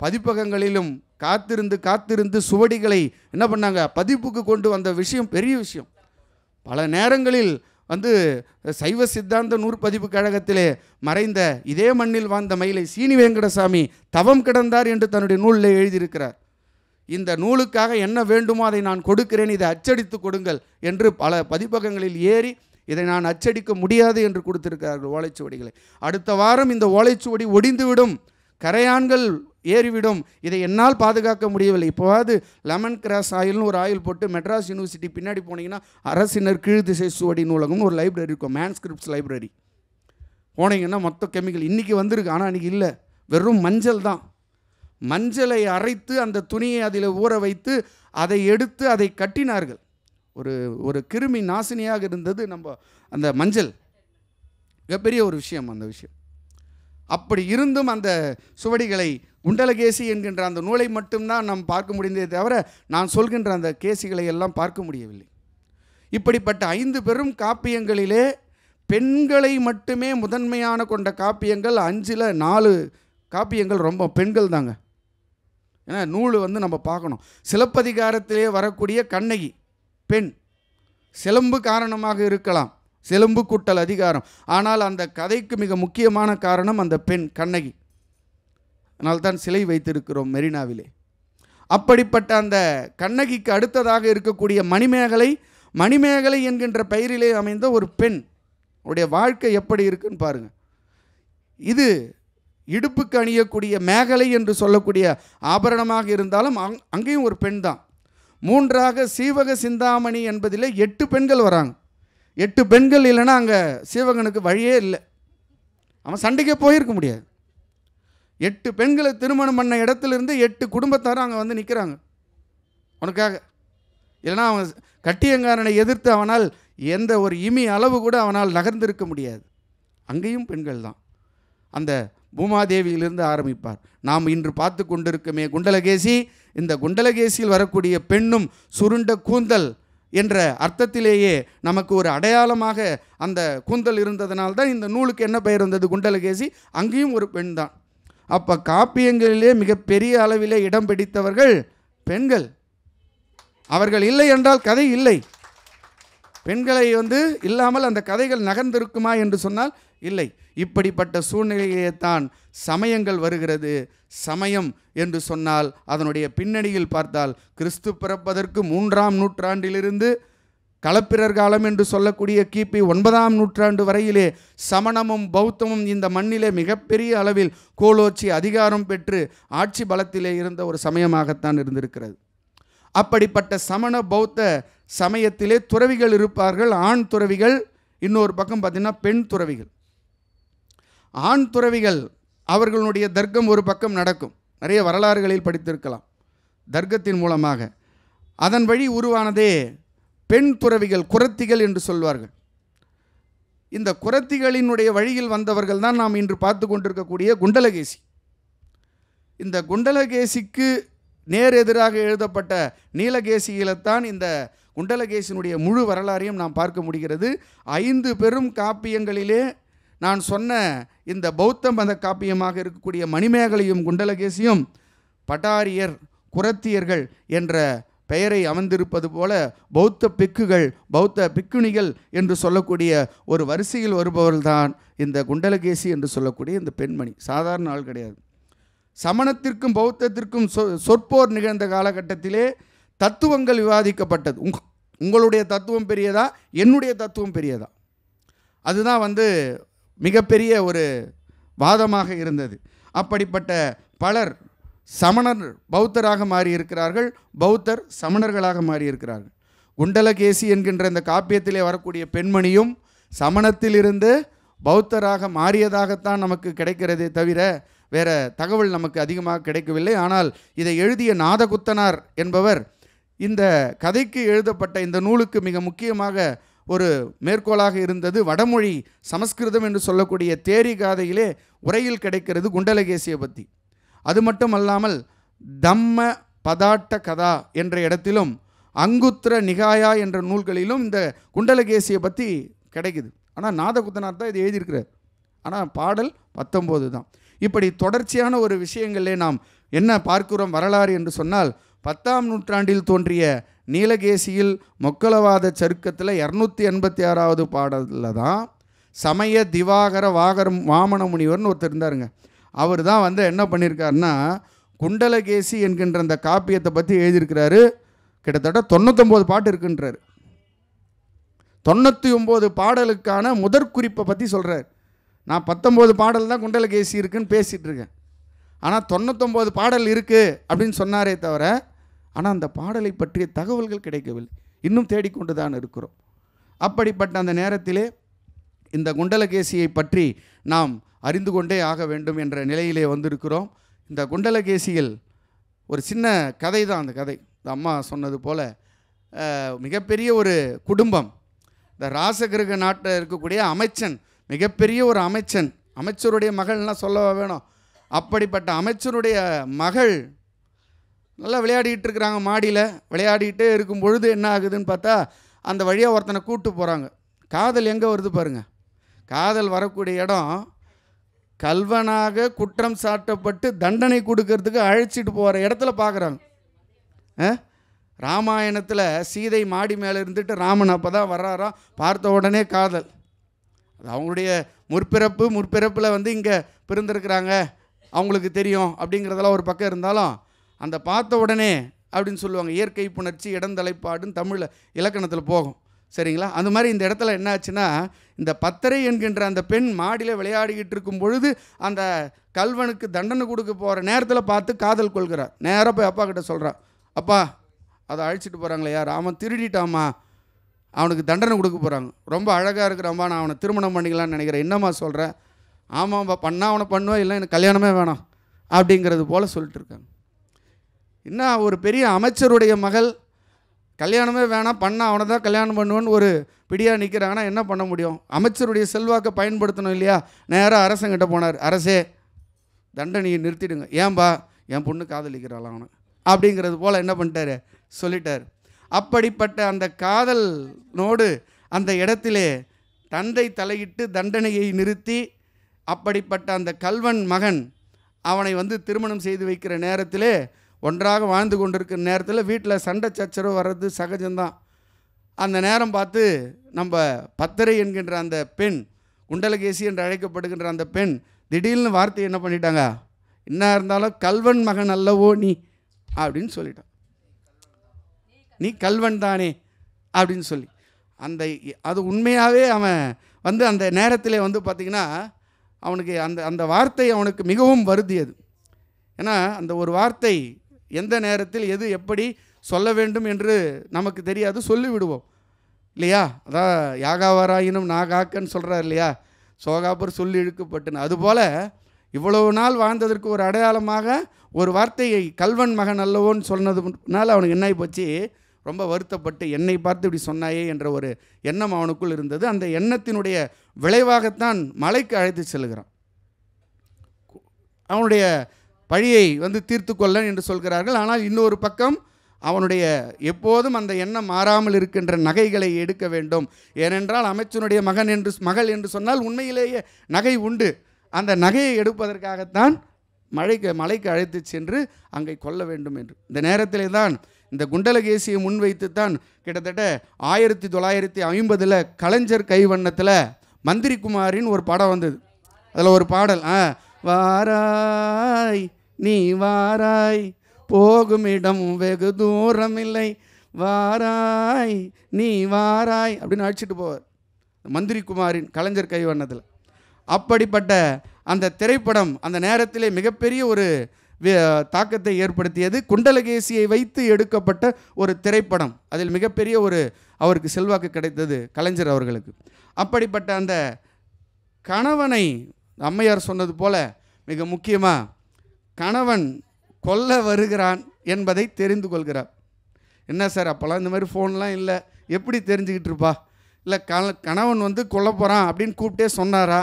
பதிப்பகங்களிலும் காத்திருந்து காத்திருந்து சுவடிகளை என்ன பண்ணாங்க பதிப்புக்கு கொண்டு வந்த விஷயம் பெரிய விஷயம் பல நேரங்களில் வந்து சைவ சித்தாந்த நூற்பதிவு கழகத்திலே மறைந்த இதே மண்ணில் வாழ்ந்த மயிலை சீனி வெங்கடசாமி தவம் கிடந்தார் என்று தன்னுடைய நூலில் எழுதியிருக்கிறார் இந்த நூலுக்காக என்ன வேண்டுமோ அதை நான் கொடுக்கிறேன் இதை அச்சடித்து கொடுங்கள் என்று பல பதிப்பகங்களில் ஏறி இதை நான் அச்சடிக்க முடியாது என்று கொடுத்திருக்கிறார்கள் ஓலைச்சுவடிகளை அடுத்த வாரம் இந்த ஓலைச்சுவடி ஒடிந்துவிடும் கரையான்கள் ஏறிவிடும் இதை என்னால் பாதுகாக்க முடியவில்லை இப்போவாது லெமன் கிராஸ் ஆயில்னு ஒரு ஆயில் போட்டு மெட்ராஸ் யூனிவர்சிட்டி பின்னாடி போனீங்கன்னா அரசினர் கீழ் திசை சுவடி நூலகம்னு ஒரு லைப்ரரி இருக்கும் மேன்ஸ்கிரிப்ட்ஸ் லைப்ரரி போனீங்கன்னா மொத்த கெமிக்கல் இன்றைக்கி வந்திருக்கு ஆனால் அன்றைக்கி இல்லை வெறும் மஞ்சள் தான் மஞ்சளை அரைத்து அந்த துணியை அதில் ஊற வைத்து அதை எடுத்து அதை கட்டினார்கள் ஒரு ஒரு கிருமி நாசினியாக இருந்தது நம்ம அந்த மஞ்சள் மிகப்பெரிய ஒரு விஷயம் அந்த விஷயம் அப்படி இருந்தும் அந்த சுவடிகளை குண்டலகேசி என்கின்ற அந்த நூலை மட்டும்தான் நாம் பார்க்க முடிந்ததே தவிர நான் சொல்கின்ற அந்த கேசிகளை எல்லாம் பார்க்க முடியவில்லை இப்படிப்பட்ட ஐந்து பெரும் காப்பியங்களிலே பெண்களை மட்டுமே முதன்மையான கொண்ட காப்பியங்கள் அஞ்சில் நாலு காப்பியங்கள் ரொம்ப பெண்கள் தாங்க ஏன்னா நூல் வந்து நம்ம பார்க்கணும் சிலப்பதிகாரத்திலே வரக்கூடிய கண்ணகி பெண் சிலம்பு காரணமாக இருக்கலாம் சிலம்பு கூட்டல் அதிகாரம் ஆனால் அந்த கதைக்கு மிக முக்கியமான காரணம் அந்த பெண் கண்ணகி அதனால்தான் சிலை வைத்திருக்கிறோம் மெரினாவிலே அப்படிப்பட்ட அந்த கண்ணகிக்கு அடுத்ததாக இருக்கக்கூடிய மணிமேகலை மணிமேகலை என்கின்ற பெயரிலே அமைந்த ஒரு பெண் உடைய வாழ்க்கை எப்படி இருக்குன்னு பாருங்கள் இது இடுப்புக்கு அணியக்கூடிய மேகலை என்று சொல்லக்கூடிய ஆபரணமாக இருந்தாலும் அங் அங்கேயும் ஒரு பெண் தான் மூன்றாக சீவக சிந்தாமணி என்பதில் எட்டு பெண்கள் வராங்க எட்டு பெண்கள் இல்லைன்னா அங்கே சீவகனுக்கு வழியே இல்லை அவன் சண்டைக்கே போயிருக்க முடியாது எட்டு பெண்களை திருமணம் பண்ண இடத்துல இருந்து எட்டு குடும்பத்தாரும் அங்கே வந்து நிற்கிறாங்க உனக்காக இல்லைனா அவன் கட்டியங்காரனை எதிர்த்து அவனால் எந்த ஒரு இமி அளவு கூட அவனால் நகர்ந்திருக்க முடியாது அங்கேயும் பெண்கள் தான் அந்த பூமாதேவியிலிருந்து ஆரம்பிப்பார் நாம் இன்று பார்த்து கொண்டிருக்கமே குண்டலகேசி இந்த குண்டலகேசியில் வரக்கூடிய பெண்ணும் சுருண்ட கூந்தல் என்ற அர்த்தத்திலேயே நமக்கு ஒரு அடையாளமாக அந்த கூந்தல் இருந்ததுனால்தான் இந்த நூலுக்கு என்ன பெயர் வந்தது குண்டலகேசி அங்கேயும் ஒரு பெண் தான் அப்போ காப்பியங்களிலே மிகப்பெரிய அளவிலே இடம் பிடித்தவர்கள் பெண்கள் அவர்கள் இல்லை என்றால் கதை இல்லை பெண்களை வந்து இல்லாமல் அந்த கதைகள் நகர்ந்திருக்குமா என்று சொன்னால் இல்லை இப்படிப்பட்ட சூழ்நிலையிலே தான் சமயங்கள் வருகிறது சமயம் என்று சொன்னால் அதனுடைய பின்னணியில் பார்த்தால் கிறிஸ்து பிறப்பதற்கு மூன்றாம் நூற்றாண்டிலிருந்து களப்பிரர் காலம் என்று சொல்லக்கூடிய கிபி ஒன்பதாம் நூற்றாண்டு வரையிலே சமணமும் பௌத்தமும் இந்த மண்ணிலே மிகப்பெரிய அளவில் கோலோச்சி அதிகாரம் பெற்று ஆட்சி பலத்திலே இருந்த ஒரு சமயமாகத்தான் இருந்திருக்கிறது அப்படிப்பட்ட சமண பௌத்த சமயத்திலே துறவிகள் இருப்பார்கள் ஆண் துறவிகள் இன்னொரு பக்கம் பார்த்திங்கன்னா பெண் துறவிகள் ஆண் துறவிகள் அவர்களுடைய தர்க்கம் ஒரு பக்கம் நடக்கும் நிறைய வரலாறுகளில் படித்திருக்கலாம் தர்க்கத்தின் மூலமாக அதன் வழி உருவானதே பெண் துறவிகள் குரத்திகள் என்று சொல்வார்கள் இந்த குரத்திகளினுடைய வழியில் வந்தவர்கள் தான் நாம் இன்று பார்த்து கொண்டிருக்கக்கூடிய குண்டலகேசி இந்த குண்டலகேசிக்கு நேர் எதிராக எழுதப்பட்ட நீலகேசியில்தான் இந்த குண்டலகேசினுடைய முழு வரலாறையும் நாம் பார்க்க முடிகிறது ஐந்து பெரும் காப்பியங்களிலே நான் சொன்ன இந்த பௌத்த மத காப்பியமாக இருக்கக்கூடிய மணிமேகலையும் குண்டலகேசியும் பட்டாரியர் குரத்தியர்கள் என்ற பெயரை அமர்ந்திருப்பது போல பௌத்த பிக்குகள் பௌத்த பிக்குணிகள் என்று சொல்லக்கூடிய ஒரு வரிசையில் வருபவர்தான் இந்த குண்டலகேசி என்று சொல்லக்கூடிய இந்த பெண்மணி சாதாரண ஆள் கிடையாது சமணத்திற்கும் பௌத்தத்திற்கும் சொ சொற்போர் நிகழ்ந்த காலகட்டத்திலே தத்துவங்கள் விவாதிக்கப்பட்டது உங் உங்களுடைய தத்துவம் பெரியதா என்னுடைய தத்துவம் பெரியதா அதுதான் வந்து மிகப்பெரிய ஒரு வாதமாக இருந்தது அப்படிப்பட்ட பலர் சமணர் பௌத்தராக மாறியிருக்கிறார்கள் பௌத்தர் சமணர்களாக மாறியிருக்கிறார்கள் குண்டலகேசி என்கின்ற இந்த காப்பியத்திலே வரக்கூடிய பெண்மணியும் சமணத்திலிருந்து பௌத்தராக மாறியதாகத்தான் நமக்கு கிடைக்கிறதே தவிர வேற தகவல் நமக்கு அதிகமாக கிடைக்கவில்லை ஆனால் இதை எழுதிய நாதகுத்தனார் என்பவர் இந்த கதைக்கு எழுதப்பட்ட இந்த நூலுக்கு மிக முக்கியமாக ஒரு மேற்கோளாக இருந்தது வடமொழி சமஸ்கிருதம் என்று சொல்லக்கூடிய தேரி காதையிலே உரையில் கிடைக்கிறது குண்டலகேசியை பற்றி அது மட்டும் அல்லாமல் தம்ம பதாட்ட கதா என்ற இடத்திலும் அங்குத்திர நிகாயா என்ற நூல்களிலும் இந்த குண்டலகேசியை பற்றி கிடைக்குது ஆனால் நாதகுத்தனார் தான் இது எழுதியிருக்கிறார் ஆனால் பாடல் பத்தொம்போது தான் இப்படி தொடர்ச்சியான ஒரு விஷயங்களே நாம் என்ன பார்க்கிறோம் வரலாறு என்று சொன்னால் பத்தாம் நூற்றாண்டில் தோன்றிய நீலகேசியில் மொக்கலவாத சருக்கத்தில் இரநூத்தி எண்பத்தி ஆறாவது பாடலில் தான் சமய திவாகர வாகரம் வாமன முனிவர்னு ஒருத்தர் இருந்தாருங்க அவர் தான் வந்து என்ன பண்ணியிருக்காருன்னா குண்டலகேசி என்கின்ற அந்த காப்பியத்தை பற்றி எழுதியிருக்கிறாரு கிட்டத்தட்ட தொண்ணூத்தொம்பது பாட்டு இருக்குன்றார் தொண்ணூற்றி ஒம்பது பாடலுக்கான முதற் குறிப்பை பற்றி சொல்கிறார் நான் பத்தொம்போது பாடல் தான் குண்டலகேசி இருக்குன்னு பேசிகிட்ருக்கேன் ஆனால் தொண்ணூத்தொம்பது பாடல் இருக்குது அப்படின்னு சொன்னாரே தவிர ஆனால் அந்த பாடலை பற்றிய தகவல்கள் கிடைக்கவில்லை இன்னும் தேடிக்கொண்டு தான் இருக்கிறோம் அப்படிப்பட்ட அந்த நேரத்திலே இந்த குண்டலகேசியை பற்றி நாம் அறிந்து கொண்டே ஆக வேண்டும் என்ற நிலையிலே வந்திருக்கிறோம் இந்த குண்டலகேசியில் ஒரு சின்ன கதை தான் அந்த கதை இந்த அம்மா சொன்னது போல் மிகப்பெரிய ஒரு குடும்பம் இந்த ராசகிருக நாட்டில் இருக்கக்கூடிய அமைச்சன் மிகப்பெரிய ஒரு அமைச்சன் அமைச்சருடைய மகள்லாம் சொல்ல வேணும் அப்படிப்பட்ட அமைச்சருடைய மகள் நல்லா விளையாடிக்கிட்டு இருக்கிறாங்க மாடியில் விளையாடிக்கிட்டே இருக்கும் பொழுது என்ன ஆகுதுன்னு பார்த்தா அந்த வழியாக ஒருத்தனை கூப்பிட்டு போகிறாங்க காதல் எங்கே வருது பாருங்கள் காதல் வரக்கூடிய இடம் கல்வனாக குற்றம் சாட்டப்பட்டு தண்டனை கொடுக்கறதுக்கு அழைச்சிட்டு போகிற இடத்துல பார்க்குறாங்க ராமாயணத்தில் சீதை மாடி மேலே இருந்துட்டு ராமன் அப்போ தான் வர்றாராம் பார்த்த உடனே காதல் அது அவங்களுடைய முற்பிறப்பு முற்பிறப்பில் வந்து இங்கே பிறந்திருக்கிறாங்க அவங்களுக்கு தெரியும் அப்படிங்கிறதெல்லாம் ஒரு பக்கம் இருந்தாலும் அந்த பார்த்த உடனே அப்படின்னு சொல்லுவாங்க இயற்கை புணர்ச்சி இடந்தலைப்பாடுன்னு தமிழில் இலக்கணத்தில் போகும் சரிங்களா அந்த மாதிரி இந்த இடத்துல என்ன ஆச்சுன்னா இந்த பத்தரை என்கின்ற அந்த பெண் மாடியில் விளையாடிக்கிட்டு இருக்கும் பொழுது அந்த கல்வனுக்கு தண்டனை கொடுக்க போகிற நேரத்தில் பார்த்து காதல் கொள்கிறார் நேராக போய் அப்பா கிட்டே சொல்கிறான் அப்பா அதை அழிச்சிட்டு போகிறாங்களே யார் அவன் திருடிட்டாமா அவனுக்கு தண்டனை கொடுக்க போகிறாங்க ரொம்ப அழகாக இருக்கிறாம்பா நான் அவனை திருமணம் பண்ணிக்கலான்னு நினைக்கிறேன் என்னம்மா சொல்கிறேன் ஆமாம்ப்பா பண்ணால் அவனை பண்ணுவோம் இல்லை எனக்கு கல்யாணமே வேணாம் அப்படிங்கிறது போல் சொல்லிட்டு இருக்காங்க என்ன ஒரு பெரிய அமைச்சருடைய மகள் கல்யாணமே வேணாம் பண்ண அவனை தான் கல்யாணம் பண்ணுவேன்னு ஒரு பிடியாக நிற்கிறாங்கன்னா என்ன பண்ண முடியும் அமைச்சருடைய செல்வாக்கை பயன்படுத்தணும் இல்லையா நேராக அரசங்கிட்ட போனார் அரசே தண்டனையை நிறுத்திடுங்க ஏன்பா என் பொண்ணு காதலிக்கிறாள் அவனை அப்படிங்கிறது போல் என்ன பண்ணிட்டாரு சொல்லிட்டார் அப்படிப்பட்ட அந்த காதலோடு அந்த இடத்திலே தந்தை தலையிட்டு தண்டனையை நிறுத்தி அப்படிப்பட்ட அந்த கல்வன் மகன் அவனை வந்து திருமணம் செய்து வைக்கிற நேரத்திலே ஒன்றாக வாழ்ந்து கொண்டிருக்கிற நேரத்தில் வீட்டில் சண்டை சச்சரவு வர்றது சகஜம்தான் அந்த நேரம் பார்த்து நம்ம பத்தரை என்கின்ற அந்த பெண் குண்டலகேசி என்று அழைக்கப்படுகின்ற அந்த பெண் திடீர்னு வார்த்தை என்ன பண்ணிட்டாங்க என்ன இருந்தாலும் கல்வன் மகன் அல்லவோ நீ அப்படின்னு சொல்லிட்டான் நீ கல்வன் தானே அப்படின்னு சொல்லி அந்த அது உண்மையாகவே அவன் வந்து அந்த நேரத்தில் வந்து பார்த்திங்கன்னா அவனுக்கு அந்த அந்த வார்த்தை அவனுக்கு மிகவும் வருதியது ஏன்னா அந்த ஒரு வார்த்தை எந்த நேரத்தில் எது எப்படி சொல்ல வேண்டும் என்று நமக்கு தெரியாது சொல்லிவிடுவோம் இல்லையா அதான் யாகாவாராயினும் நாகாக்கன்னு சொல்கிறார் இல்லையா சோகாபுர் சொல்லி இழுக்கப்பட்டன அதுபோல் இவ்வளவு நாள் வாழ்ந்ததற்கு ஒரு அடையாளமாக ஒரு வார்த்தையை கல்வன் மகன் அல்லவோன்னு சொன்னதுனால அவனுக்கு என்ன போச்சு ரொம்ப வருத்தப்பட்டு என்னை பார்த்து இப்படி சொன்னாயே என்ற ஒரு எண்ணம் அவனுக்குள் இருந்தது அந்த எண்ணத்தினுடைய விளைவாகத்தான் மலைக்கு அழைத்து செல்கிறான் அவனுடைய பழியை வந்து தீர்த்து கொள்ளன் என்று சொல்கிறார்கள் ஆனால் இன்னொரு பக்கம் அவனுடைய எப்போதும் அந்த எண்ணம் மாறாமல் இருக்கின்ற நகைகளை எடுக்க வேண்டும் ஏனென்றால் அமைச்சனுடைய மகன் என்று மகள் என்று சொன்னால் உண்மையிலேயே நகை உண்டு அந்த நகையை எடுப்பதற்காகத்தான் மழைக்கு மலைக்கு அழைத்து சென்று அங்கே கொல்ல வேண்டும் என்று இந்த நேரத்திலே தான் இந்த குண்டலகேசியை முன்வைத்து தான் கிட்டத்தட்ட ஆயிரத்தி தொள்ளாயிரத்தி ஐம்பதில் கலைஞர் கைவண்ணத்தில் மந்திரிக்குமாரின் ஒரு படம் வந்தது அதில் ஒரு பாடல் ஆ வாராய் நீ வாராய் போகுமிடம் வெகு தூரம் இல்லை வாராய் நீ வாராய் அப்படின்னு அழைச்சிட்டு போவார் மந்திரி குமாரின் கலைஞர் கைவண்ணத்தில் அப்படிப்பட்ட அந்த திரைப்படம் அந்த நேரத்திலே மிகப்பெரிய ஒரு தாக்கத்தை ஏற்படுத்தியது குண்டலகேசியை வைத்து எடுக்கப்பட்ட ஒரு திரைப்படம் அதில் மிகப்பெரிய ஒரு அவருக்கு செல்வாக்கு கிடைத்தது கலைஞர் அவர்களுக்கு அப்படிப்பட்ட அந்த கணவனை அம்மையார் சொன்னது போல மிக முக்கியமாக கணவன் கொல்ல வருகிறான் என்பதை தெரிந்து கொள்கிறார் என்ன சார் அப்போல்லாம் இந்த மாதிரி ஃபோன்லாம் இல்லை எப்படி தெரிஞ்சுக்கிட்டு இருப்பா இல்லை க கணவன் வந்து கொல்ல போகிறான் அப்படின்னு கூப்பிட்டே சொன்னாரா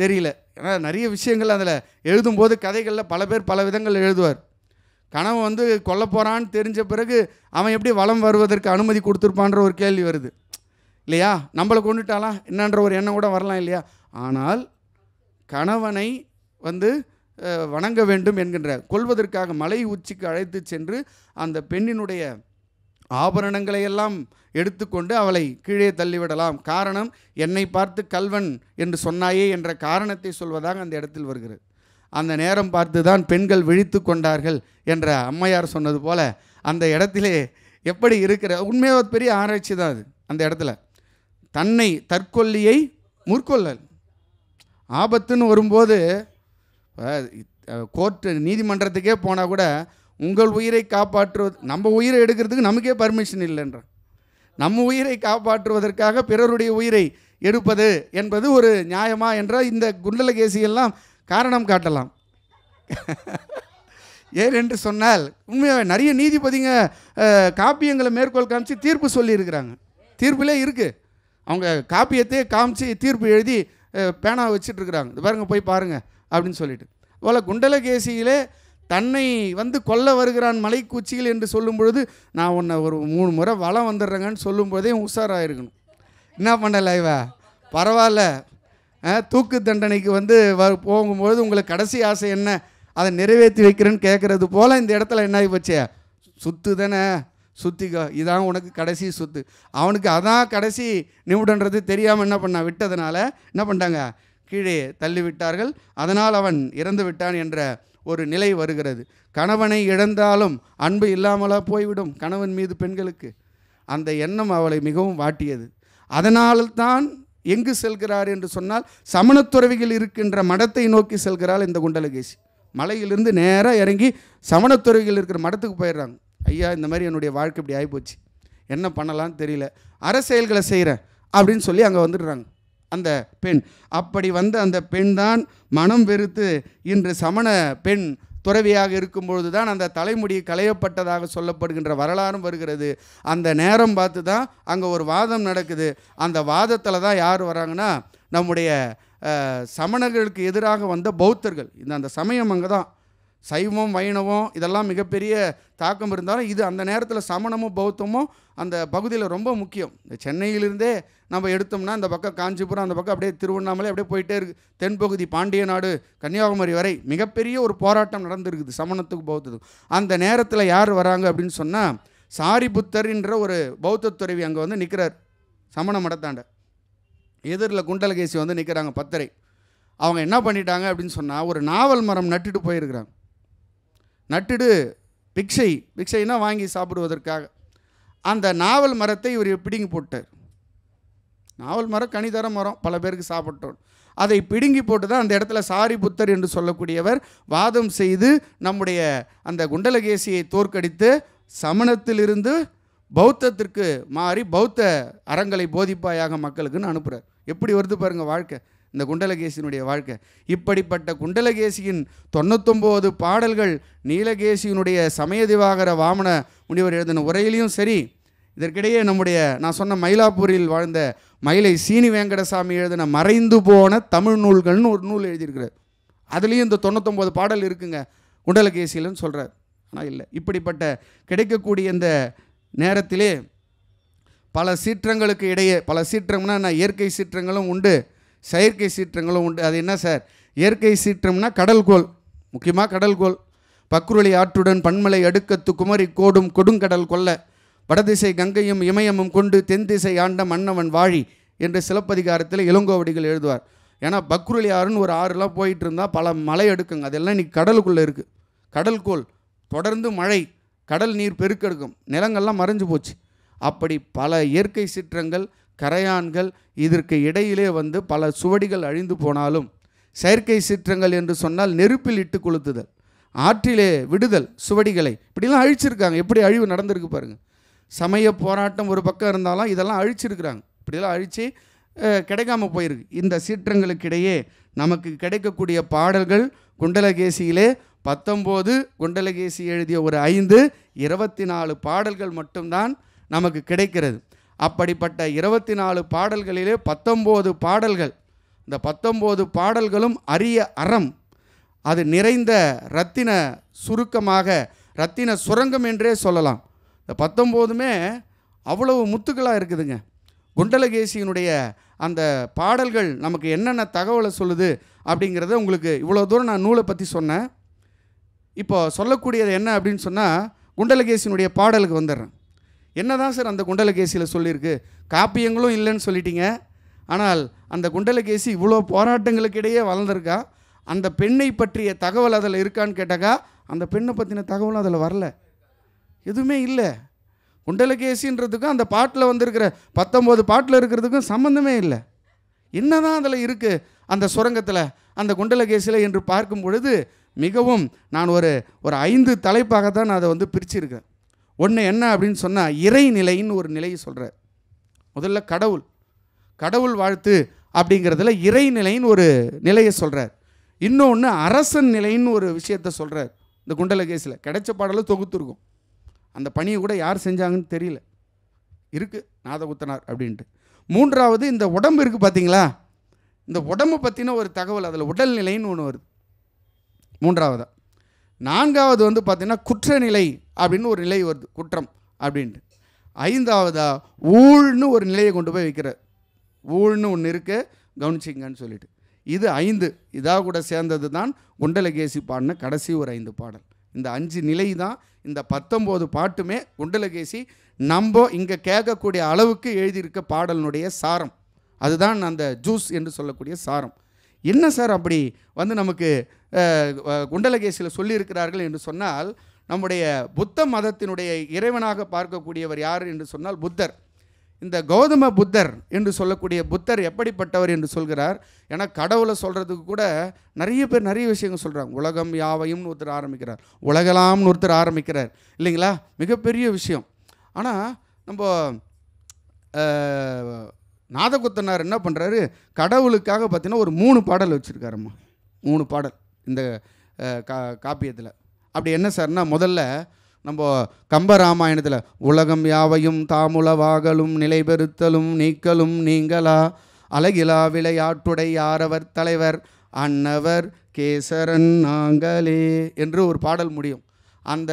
தெரியல ஏன்னா நிறைய விஷயங்கள் அதில் எழுதும்போது கதைகளில் பல பேர் பல விதங்கள் எழுதுவார் கணவன் வந்து கொல்ல போகிறான்னு தெரிஞ்ச பிறகு அவன் எப்படி வளம் வருவதற்கு அனுமதி கொடுத்துருப்பான்ற ஒரு கேள்வி வருது இல்லையா நம்மளை கொண்டுட்டாலாம் என்னன்ற ஒரு எண்ணம் கூட வரலாம் இல்லையா ஆனால் கணவனை வந்து வணங்க வேண்டும் என்கின்ற கொள்வதற்காக மலை உச்சிக்கு அழைத்து சென்று அந்த பெண்ணினுடைய ஆபரணங்களை எல்லாம் எடுத்துக்கொண்டு அவளை கீழே தள்ளிவிடலாம் காரணம் என்னை பார்த்து கல்வன் என்று சொன்னாயே என்ற காரணத்தை சொல்வதாக அந்த இடத்தில் வருகிறது அந்த நேரம் பார்த்து தான் பெண்கள் விழித்து கொண்டார்கள் என்ற அம்மையார் சொன்னது போல அந்த இடத்திலே எப்படி இருக்கிற உண்மையாக ஒரு பெரிய ஆராய்ச்சி தான் அது அந்த இடத்துல தன்னை தற்கொல்லியை முற்கொள்ளல் ஆபத்துன்னு வரும்போது கோர்ட்டு நீதிமன்றத்துக்கே போனால் கூட உங்கள் உயிரை காப்பாற்றுவது நம்ம உயிரை எடுக்கிறதுக்கு நமக்கே பர்மிஷன் இல்லைன்ற நம்ம உயிரை காப்பாற்றுவதற்காக பிறருடைய உயிரை எடுப்பது என்பது ஒரு நியாயமா என்றால் இந்த குண்டலகேசியெல்லாம் காரணம் காட்டலாம் ஏன் என்று சொன்னால் உண்மையாக நிறைய நீதிபதிங்க காப்பியங்களை மேற்கோள் காமிச்சு தீர்ப்பு சொல்லியிருக்கிறாங்க தீர்ப்பிலே இருக்குது அவங்க காப்பியத்தையே காமிச்சு தீர்ப்பு எழுதி பேனா வச்சுட்ருக்குறாங்க இது பாருங்கள் போய் பாருங்கள் அப்படின்னு சொல்லிட்டு போல் குண்டலகேசியிலே தன்னை வந்து கொல்ல வருகிறான் மலைக்கூச்சியில் என்று சொல்லும் பொழுது நான் உன்னை ஒரு மூணு முறை வளம் வந்துடுறேங்கன்னு சொல்லும் போதே உஷாராயிருக்கணும் என்ன பண்ணல இவ பரவாயில்ல தூக்கு தண்டனைக்கு வந்து வ போகும்பொழுது உங்களுக்கு கடைசி ஆசை என்ன அதை நிறைவேற்றி வைக்கிறேன்னு கேட்குறது போல் இந்த இடத்துல என்ன ஆகி போச்சே சுத்து தானே சுத்திக்கோ இதான் உனக்கு கடைசி சுத்து அவனுக்கு அதான் கடைசி நிமிடன்றது தெரியாமல் என்ன பண்ணான் விட்டதுனால என்ன பண்ணிட்டாங்க கீழே தள்ளிவிட்டார்கள் அதனால் அவன் இறந்து விட்டான் என்ற ஒரு நிலை வருகிறது கணவனை இழந்தாலும் அன்பு இல்லாமலா போய்விடும் கணவன் மீது பெண்களுக்கு அந்த எண்ணம் அவளை மிகவும் வாட்டியது அதனால்தான் எங்கு செல்கிறார் என்று சொன்னால் சமணத்துறவிகள் இருக்கின்ற மடத்தை நோக்கி செல்கிறாள் இந்த குண்டலகேசி மலையிலிருந்து நேராக இறங்கி சமணத்துறவிகள் இருக்கிற மடத்துக்கு போயிடுறாங்க ஐயா இந்த மாதிரி என்னுடைய வாழ்க்கை இப்படி ஆகிப்போச்சு என்ன பண்ணலான்னு தெரியல அரசியல்களை செய்கிறேன் அப்படின்னு சொல்லி அங்கே வந்துடுறாங்க அந்த பெண் அப்படி வந்த அந்த பெண் தான் மனம் வெறுத்து இன்று சமண பெண் துறவியாக இருக்கும்பொழுது தான் அந்த தலைமுடி களையப்பட்டதாக சொல்லப்படுகின்ற வரலாறும் வருகிறது அந்த நேரம் பார்த்து தான் அங்கே ஒரு வாதம் நடக்குது அந்த வாதத்தில் தான் யார் வராங்கன்னா நம்முடைய சமணர்களுக்கு எதிராக வந்த பௌத்தர்கள் இந்த அந்த சமயம் அங்கே தான் சைவம் வைணவம் இதெல்லாம் மிகப்பெரிய தாக்கம் இருந்தாலும் இது அந்த நேரத்தில் சமணமும் பௌத்தமும் அந்த பகுதியில் ரொம்ப முக்கியம் இந்த சென்னையிலிருந்தே நம்ம எடுத்தோம்னா அந்த பக்கம் காஞ்சிபுரம் அந்த பக்கம் அப்படியே திருவண்ணாமலை அப்படியே போயிட்டே இருக்குது தென்பகுதி பாண்டிய நாடு கன்னியாகுமரி வரை மிகப்பெரிய ஒரு போராட்டம் நடந்திருக்குது சமணத்துக்கு பௌத்தத்துக்கு அந்த நேரத்தில் யார் வராங்க அப்படின்னு சொன்னால் சாரிபுத்தர்ன்ற ஒரு பௌத்த துறவி அங்கே வந்து நிற்கிறார் சமண மடத்தாண்ட எதிரில் குண்டலகேசி வந்து நிற்கிறாங்க பத்தரை அவங்க என்ன பண்ணிட்டாங்க அப்படின்னு சொன்னால் ஒரு நாவல் மரம் நட்டுட்டு போயிருக்கிறாங்க நட்டுடு பிக்ஷை பிக்ஷைனா வாங்கி சாப்பிடுவதற்காக அந்த நாவல் மரத்தை இவர் பிடுங்கி போட்டார் நாவல் மரம் கனிதர மரம் பல பேருக்கு சாப்பிட்டோம் அதை பிடுங்கி போட்டு தான் அந்த இடத்துல சாரி புத்தர் என்று சொல்லக்கூடியவர் வாதம் செய்து நம்முடைய அந்த குண்டலகேசியை தோற்கடித்து சமணத்திலிருந்து பௌத்தத்திற்கு மாறி பௌத்த அறங்களை போதிப்பாயாக மக்களுக்குன்னு அனுப்புகிறார் எப்படி வருது பாருங்கள் வாழ்க்கை இந்த குண்டலகேசியினுடைய வாழ்க்கை இப்படிப்பட்ட குண்டலகேசியின் தொண்ணூத்தொம்போது பாடல்கள் நீலகேசியினுடைய சமய திவாகர வாமன முனிவர் எழுதின உரையிலையும் சரி இதற்கிடையே நம்முடைய நான் சொன்ன மயிலாப்பூரில் வாழ்ந்த மயிலை சீனி வெங்கடசாமி எழுதின மறைந்து போன தமிழ் நூல்கள்னு ஒரு நூல் எழுதியிருக்கிறார் அதுலேயும் இந்த தொண்ணூத்தொம்பது பாடல் இருக்குங்க குண்டலகேசியிலன்னு சொல்கிறார் ஆனால் இல்லை இப்படிப்பட்ட கிடைக்கக்கூடிய இந்த நேரத்திலே பல சீற்றங்களுக்கு இடையே பல சீற்றம்னா நான் இயற்கை சீற்றங்களும் உண்டு செயற்கை சீற்றங்களும் உண்டு அது என்ன சார் இயற்கை சீற்றம்னா கடல்கோள் முக்கியமாக கடல்கோள் பக்குருளி ஆற்றுடன் பன்மலை அடுக்கத்து குமரி கோடும் கொடுங்கடல் கொல்ல வடதிசை கங்கையும் இமயமும் கொண்டு தென் திசை ஆண்ட மன்னவன் வாழி என்று சிலப்பதிகாரத்தில் இளங்கோவடிகள் எழுதுவார் ஏன்னா பக்ருளி ஆறுன்னு ஒரு ஆறுலாம் போயிட்டு இருந்தால் பல மலை அடுக்குங்க அதெல்லாம் இன்றைக்கி கடலுக்குள்ளே இருக்குது கடல்கோள் தொடர்ந்து மழை கடல் நீர் பெருக்கெடுக்கும் நிலங்கள்லாம் மறைஞ்சு போச்சு அப்படி பல இயற்கை சீற்றங்கள் கரையான்கள் இதற்கு இடையிலே வந்து பல சுவடிகள் அழிந்து போனாலும் செயற்கை சீற்றங்கள் என்று சொன்னால் நெருப்பில் இட்டு கொளுத்துதல் ஆற்றிலே விடுதல் சுவடிகளை இப்படிலாம் அழிச்சிருக்காங்க எப்படி அழிவு நடந்திருக்கு பாருங்கள் சமய போராட்டம் ஒரு பக்கம் இருந்தாலும் இதெல்லாம் அழிச்சிருக்கிறாங்க இப்படிலாம் அழித்து கிடைக்காம போயிருக்கு இந்த சீற்றங்களுக்கிடையே நமக்கு கிடைக்கக்கூடிய பாடல்கள் குண்டலகேசியிலே பத்தொம்போது குண்டலகேசி எழுதிய ஒரு ஐந்து இருபத்தி நாலு பாடல்கள் மட்டும்தான் நமக்கு கிடைக்கிறது அப்படிப்பட்ட இருபத்தி நாலு பாடல்களிலே பத்தொம்போது பாடல்கள் இந்த பத்தொம்போது பாடல்களும் அரிய அறம் அது நிறைந்த ரத்தின சுருக்கமாக ரத்தின சுரங்கம் என்றே சொல்லலாம் இந்த பத்தொம்போதுமே அவ்வளவு முத்துக்களாக இருக்குதுங்க குண்டலகேசியினுடைய அந்த பாடல்கள் நமக்கு என்னென்ன தகவலை சொல்லுது அப்படிங்கிறத உங்களுக்கு இவ்வளோ தூரம் நான் நூலை பற்றி சொன்னேன் இப்போ சொல்லக்கூடியது என்ன அப்படின்னு சொன்னால் குண்டலகேசியினுடைய பாடலுக்கு வந்துடுறேன் என்ன தான் சார் அந்த குண்டலகேசியில் சொல்லியிருக்கு காப்பியங்களும் இல்லைன்னு சொல்லிட்டீங்க ஆனால் அந்த குண்டலகேசி இவ்வளோ போராட்டங்களுக்கு இடையே வளர்ந்துருக்கா அந்த பெண்ணை பற்றிய தகவல் அதில் இருக்கான்னு கேட்டாக்கா அந்த பெண்ணை பற்றின தகவலும் அதில் வரல எதுவுமே இல்லை குண்டலகேசின்றதுக்கும் அந்த பாட்டில் வந்திருக்கிற பத்தொம்போது பாட்டில் இருக்கிறதுக்கும் சம்மந்தமே இல்லை என்ன தான் அதில் இருக்குது அந்த சுரங்கத்தில் அந்த குண்டலகேசியில் என்று பார்க்கும் பொழுது மிகவும் நான் ஒரு ஒரு ஐந்து தலைப்பாக தான் நான் அதை வந்து பிரிச்சிருக்கேன் ஒன்று என்ன அப்படின்னு சொன்னால் இறைநிலைன்னு ஒரு நிலையை சொல்கிறார் முதல்ல கடவுள் கடவுள் வாழ்த்து அப்படிங்கிறதுல இறைநிலைன்னு ஒரு நிலையை சொல்கிறார் இன்னொன்று அரசன் நிலைன்னு ஒரு விஷயத்த சொல்கிறார் இந்த கேஸில் கிடைச்ச பாடலும் தொகுத்துருக்கும் அந்த பணியை கூட யார் செஞ்சாங்கன்னு தெரியல இருக்குது நாதகுத்தனார் அப்படின்ட்டு மூன்றாவது இந்த உடம்பு இருக்குது பார்த்தீங்களா இந்த உடம்பு பற்றின ஒரு தகவல் அதில் உடல்நிலைன்னு ஒன்று வருது மூன்றாவதாக நான்காவது வந்து பார்த்திங்கன்னா குற்றநிலை அப்படின்னு ஒரு நிலை வருது குற்றம் அப்படின்ட்டு ஐந்தாவதா ஊழ்னு ஒரு நிலையை கொண்டு போய் வைக்கிறார் ஊழ்னு ஒன்று இருக்க கவனிச்சிங்கன்னு சொல்லிட்டு இது ஐந்து இதாக கூட சேர்ந்தது தான் குண்டலகேசி பாடின கடைசி ஒரு ஐந்து பாடல் இந்த அஞ்சு நிலை தான் இந்த பத்தொம்போது பாட்டுமே குண்டலகேசி நம்ம இங்கே கேட்கக்கூடிய அளவுக்கு எழுதியிருக்க பாடலினுடைய சாரம் அதுதான் அந்த ஜூஸ் என்று சொல்லக்கூடிய சாரம் என்ன சார் அப்படி வந்து நமக்கு குண்டலகேசியில் சொல்லியிருக்கிறார்கள் என்று சொன்னால் நம்முடைய புத்த மதத்தினுடைய இறைவனாக பார்க்கக்கூடியவர் யார் என்று சொன்னால் புத்தர் இந்த கௌதம புத்தர் என்று சொல்லக்கூடிய புத்தர் எப்படிப்பட்டவர் என்று சொல்கிறார் ஏன்னா கடவுளை சொல்கிறதுக்கு கூட நிறைய பேர் நிறைய விஷயங்கள் சொல்கிறாங்க உலகம் யாவையும்னு ஒருத்தர் ஆரம்பிக்கிறார் உலகலாம்னு ஒருத்தர் ஆரம்பிக்கிறார் இல்லைங்களா மிகப்பெரிய விஷயம் ஆனால் நம்ம நாதகுத்தனார் என்ன பண்ணுறாரு கடவுளுக்காக பார்த்தீங்கன்னா ஒரு மூணு பாடல் வச்சுருக்காரம்மா மூணு பாடல் இந்த கா காப்பியத்தில் அப்படி என்ன சார்னா முதல்ல நம்ம கம்ப ராமாயணத்தில் உலகம் யாவையும் தாமுளவாகலும் நிலைபெறுத்தலும் நீக்கலும் நீங்களா அழகிலா விளையாட்டுடை யாரவர் தலைவர் அன்னவர் கேசரன் நாங்களே என்று ஒரு பாடல் முடியும் அந்த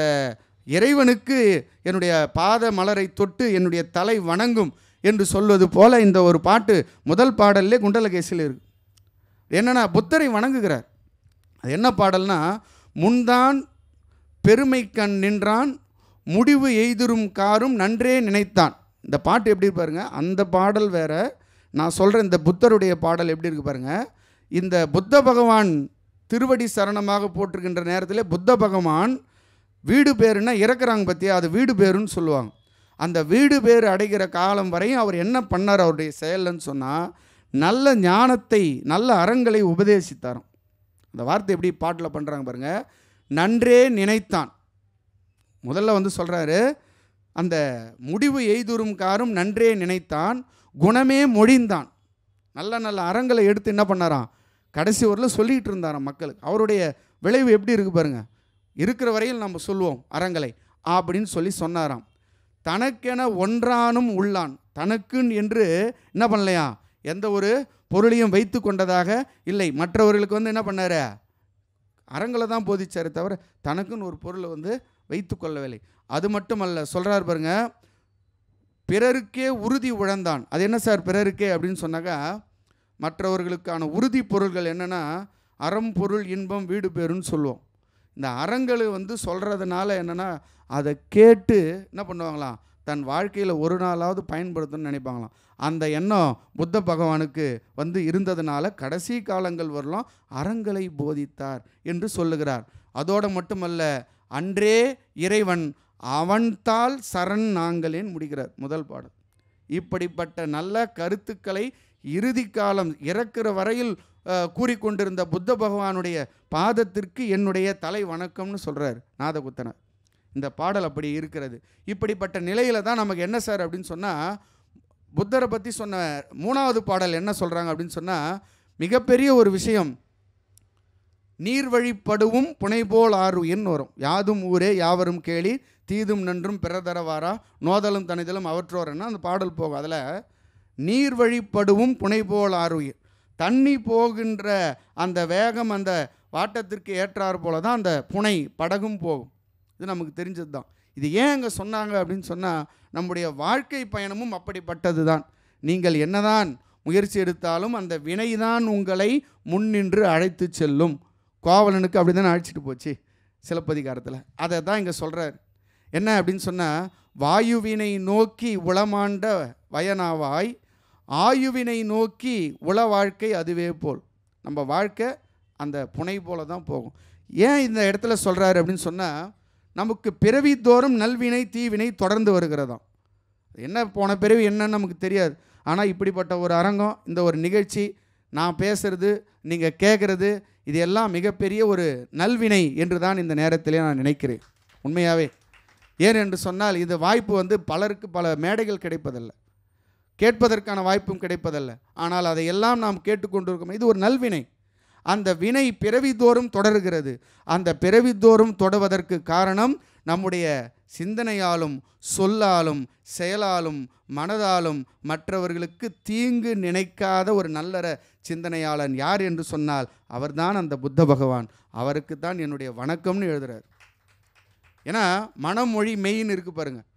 இறைவனுக்கு என்னுடைய பாத மலரை தொட்டு என்னுடைய தலை வணங்கும் என்று சொல்வது போல இந்த ஒரு பாட்டு முதல் பாடல்லே குண்டலகேசியில் இருக்கு என்னென்னா புத்தரை வணங்குகிறார் அது என்ன பாடல்னா முன்தான் பெருமை கண் நின்றான் முடிவு எய்திரும் காரும் நன்றே நினைத்தான் இந்த பாட்டு எப்படி பாருங்கள் அந்த பாடல் வேற நான் சொல்கிற இந்த புத்தருடைய பாடல் எப்படி இருக்கு பாருங்க இந்த புத்த பகவான் திருவடி சரணமாக போட்டிருக்கின்ற நேரத்தில் புத்த பகவான் வீடு பேருன்னா இறக்குறாங்க பற்றியா அது வீடு பேருன்னு சொல்லுவாங்க அந்த வீடு பேர் அடைகிற காலம் வரையும் அவர் என்ன பண்ணார் அவருடைய செயல்னு சொன்னால் நல்ல ஞானத்தை நல்ல அறங்களை உபதேசித்தாரோ அந்த வார்த்தை எப்படி பாட்டில் பண்ணுறாங்க பாருங்கள் நன்றே நினைத்தான் முதல்ல வந்து சொல்கிறாரு அந்த முடிவு எய்துறும் காரும் நன்றே நினைத்தான் குணமே மொழிந்தான் நல்ல நல்ல அறங்களை எடுத்து என்ன பண்ணாராம் கடைசி ஊரில் சொல்லிகிட்டு இருந்தாராம் மக்களுக்கு அவருடைய விளைவு எப்படி இருக்குது பாருங்கள் இருக்கிற வரையில் நம்ம சொல்லுவோம் அறங்களை அப்படின்னு சொல்லி சொன்னாராம் தனக்கென ஒன்றானும் உள்ளான் தனக்குன்னு என்று என்ன பண்ணலையா எந்த ஒரு பொருளையும் வைத்து கொண்டதாக இல்லை மற்றவர்களுக்கு வந்து என்ன பண்ணார் அறங்களை தான் போதிச்சாரே தவிர தனக்குன்னு ஒரு பொருளை வந்து வைத்து கொள்ளவில்லை அது மட்டுமல்ல சொல்கிறார் பாருங்க பிறருக்கே உறுதி உழந்தான் அது என்ன சார் பிறருக்கே அப்படின்னு சொன்னாக்கா மற்றவர்களுக்கான உறுதி பொருள்கள் என்னென்னா அறம் பொருள் இன்பம் வீடு பேருன்னு சொல்லுவோம் இந்த அறங்களை வந்து சொல்கிறதுனால என்னென்னா அதை கேட்டு என்ன பண்ணுவாங்களாம் தன் வாழ்க்கையில் ஒரு நாளாவது பயன்படுத்தணும்னு நினைப்பாங்களாம் அந்த எண்ணம் புத்த பகவானுக்கு வந்து இருந்ததுனால கடைசி காலங்கள் வரலாம் அறங்களை போதித்தார் என்று சொல்லுகிறார் அதோடு மட்டுமல்ல அன்றே இறைவன் அவன்தால் சரண் நாங்களேன் முடிகிறார் முதல் பாடல் இப்படிப்பட்ட நல்ல கருத்துக்களை இறுதி காலம் இறக்கிற வரையில் கூறிக்கொண்டிருந்த புத்த பகவானுடைய பாதத்திற்கு என்னுடைய தலை வணக்கம்னு சொல்கிறார் நாதகுத்தனர் இந்த பாடல் அப்படி இருக்கிறது இப்படிப்பட்ட நிலையில் தான் நமக்கு என்ன சார் அப்படின்னு சொன்னால் புத்தரை பற்றி சொன்ன மூணாவது பாடல் என்ன சொல்கிறாங்க அப்படின்னு சொன்னால் மிகப்பெரிய ஒரு விஷயம் நீர் வழிப்படுவும் புனைபோல் ஆறுயின்னு வரும் யாதும் ஊரே யாவரும் கேளி தீதும் நன்றும் பிறதரவாரா நோதலும் தனிதலும் அவற்றோரன்னா அந்த பாடல் போகும் அதில் நீர் வழிப்படுவும் புனைபோல் ஆறுயிர் தண்ணி போகின்ற அந்த வேகம் அந்த வாட்டத்திற்கு ஏற்றாறு போல தான் அந்த புனை படகும் போகும் இது நமக்கு தெரிஞ்சது தான் இது ஏன் அங்கே சொன்னாங்க அப்படின்னு சொன்னால் நம்முடைய வாழ்க்கை பயணமும் அப்படிப்பட்டது தான் நீங்கள் என்னதான் முயற்சி எடுத்தாலும் அந்த வினைதான் உங்களை முன்னின்று அழைத்து செல்லும் கோவலனுக்கு அப்படி தான் அழைச்சிட்டு போச்சு சிலப்பதிகாரத்தில் அதை தான் இங்கே சொல்கிறார் என்ன அப்படின்னு சொன்னால் வாயுவினை நோக்கி உளமாண்ட வயனாவாய் ஆயுவினை நோக்கி உள வாழ்க்கை அதுவே போல் நம்ம வாழ்க்கை அந்த புனை போல தான் போகும் ஏன் இந்த இடத்துல சொல்கிறாரு அப்படின்னு சொன்னால் நமக்கு பிறவி தோறும் நல்வினை தீவினை தொடர்ந்து வருகிறதாம் என்ன போன பிறவி என்னன்னு நமக்கு தெரியாது ஆனால் இப்படிப்பட்ட ஒரு அரங்கம் இந்த ஒரு நிகழ்ச்சி நான் பேசுகிறது நீங்கள் கேட்குறது இது எல்லாம் மிகப்பெரிய ஒரு நல்வினை என்று தான் இந்த நேரத்திலே நான் நினைக்கிறேன் உண்மையாகவே ஏன் என்று சொன்னால் இந்த வாய்ப்பு வந்து பலருக்கு பல மேடைகள் கிடைப்பதில்லை கேட்பதற்கான வாய்ப்பும் கிடைப்பதில்லை ஆனால் அதையெல்லாம் நாம் கேட்டுக்கொண்டிருக்கோம் இது ஒரு நல்வினை அந்த வினை பிறவிதோறும் தொடர்கிறது அந்த பிறவிதோறும் தொடவதற்கு காரணம் நம்முடைய சிந்தனையாலும் சொல்லாலும் செயலாலும் மனதாலும் மற்றவர்களுக்கு தீங்கு நினைக்காத ஒரு நல்லற சிந்தனையாளன் யார் என்று சொன்னால் அவர்தான் அந்த புத்த பகவான் அவருக்கு தான் என்னுடைய வணக்கம்னு எழுதுகிறார் ஏன்னா மனமொழி மெயின் இருக்குது பாருங்கள்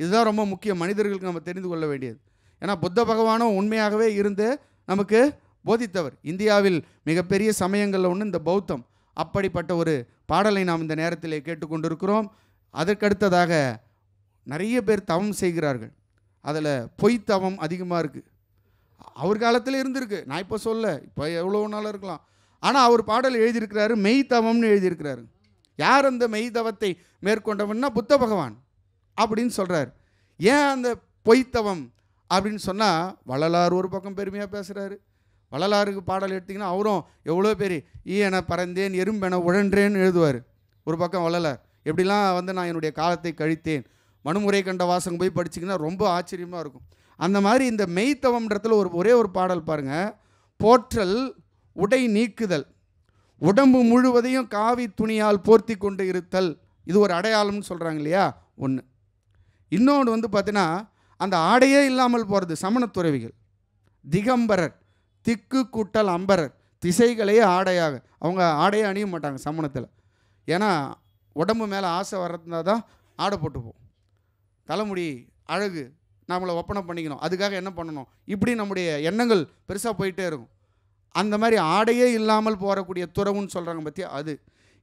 இதுதான் ரொம்ப முக்கிய மனிதர்களுக்கு நம்ம தெரிந்து கொள்ள வேண்டியது ஏன்னா புத்த பகவானும் உண்மையாகவே இருந்து நமக்கு போதித்தவர் இந்தியாவில் மிகப்பெரிய சமயங்களில் ஒன்று இந்த பௌத்தம் அப்படிப்பட்ட ஒரு பாடலை நாம் இந்த நேரத்தில் கேட்டுக்கொண்டிருக்கிறோம் அதற்கடுத்ததாக நிறைய பேர் தவம் செய்கிறார்கள் அதில் பொய்த்தவம் அதிகமாக இருக்குது அவர் காலத்தில் இருந்திருக்கு நான் இப்போ சொல்ல இப்போ எவ்வளோ நாளாக இருக்கலாம் ஆனால் அவர் பாடல் எழுதியிருக்கிறாரு மெய் தவம்னு எழுதியிருக்கிறாரு யார் அந்த மெய் தவத்தை மேற்கொண்டவன்னா புத்த பகவான் அப்படின்னு சொல்கிறார் ஏன் அந்த பொய்த்தவம் அப்படின்னு சொன்னால் வள்ளலார் ஒரு பக்கம் பெருமையாக பேசுகிறாரு வள்ளலாருக்கு பாடல் எடுத்திங்கன்னா அவரும் எவ்வளோ பேர் என பறந்தேன் எறும்பென உழன்றேன்னு எழுதுவார் ஒரு பக்கம் வள்ளலார் எப்படிலாம் வந்து நான் என்னுடைய காலத்தை கழித்தேன் மனுமுறை கண்ட வாசகம் போய் படிச்சிங்கன்னா ரொம்ப ஆச்சரியமாக இருக்கும் அந்த மாதிரி இந்த மெய்த்தவம்ன்றத்தில் ஒரு ஒரே ஒரு பாடல் பாருங்கள் போற்றல் உடை நீக்குதல் உடம்பு முழுவதையும் காவி துணியால் போர்த்தி கொண்டு இருத்தல் இது ஒரு அடையாளம்னு சொல்கிறாங்க இல்லையா ஒன்று இன்னொன்று வந்து பார்த்தீங்கன்னா அந்த ஆடையே இல்லாமல் போகிறது சமணத்துறவிகள் திகம்பரர் திக்கு கூட்டல் அம்பரர் திசைகளே ஆடையாக அவங்க ஆடையே அணிய மாட்டாங்க சமணத்தில் ஏன்னா உடம்பு மேலே ஆசை வர்றதுனா தான் ஆடை போட்டுப்போம் தலைமுடி அழகு நம்மளை ஒப்பனை பண்ணிக்கணும் அதுக்காக என்ன பண்ணணும் இப்படி நம்முடைய எண்ணங்கள் பெருசாக போயிட்டே இருக்கும் அந்த மாதிரி ஆடையே இல்லாமல் போகக்கூடிய துறவுன்னு சொல்கிறாங்க பற்றியா அது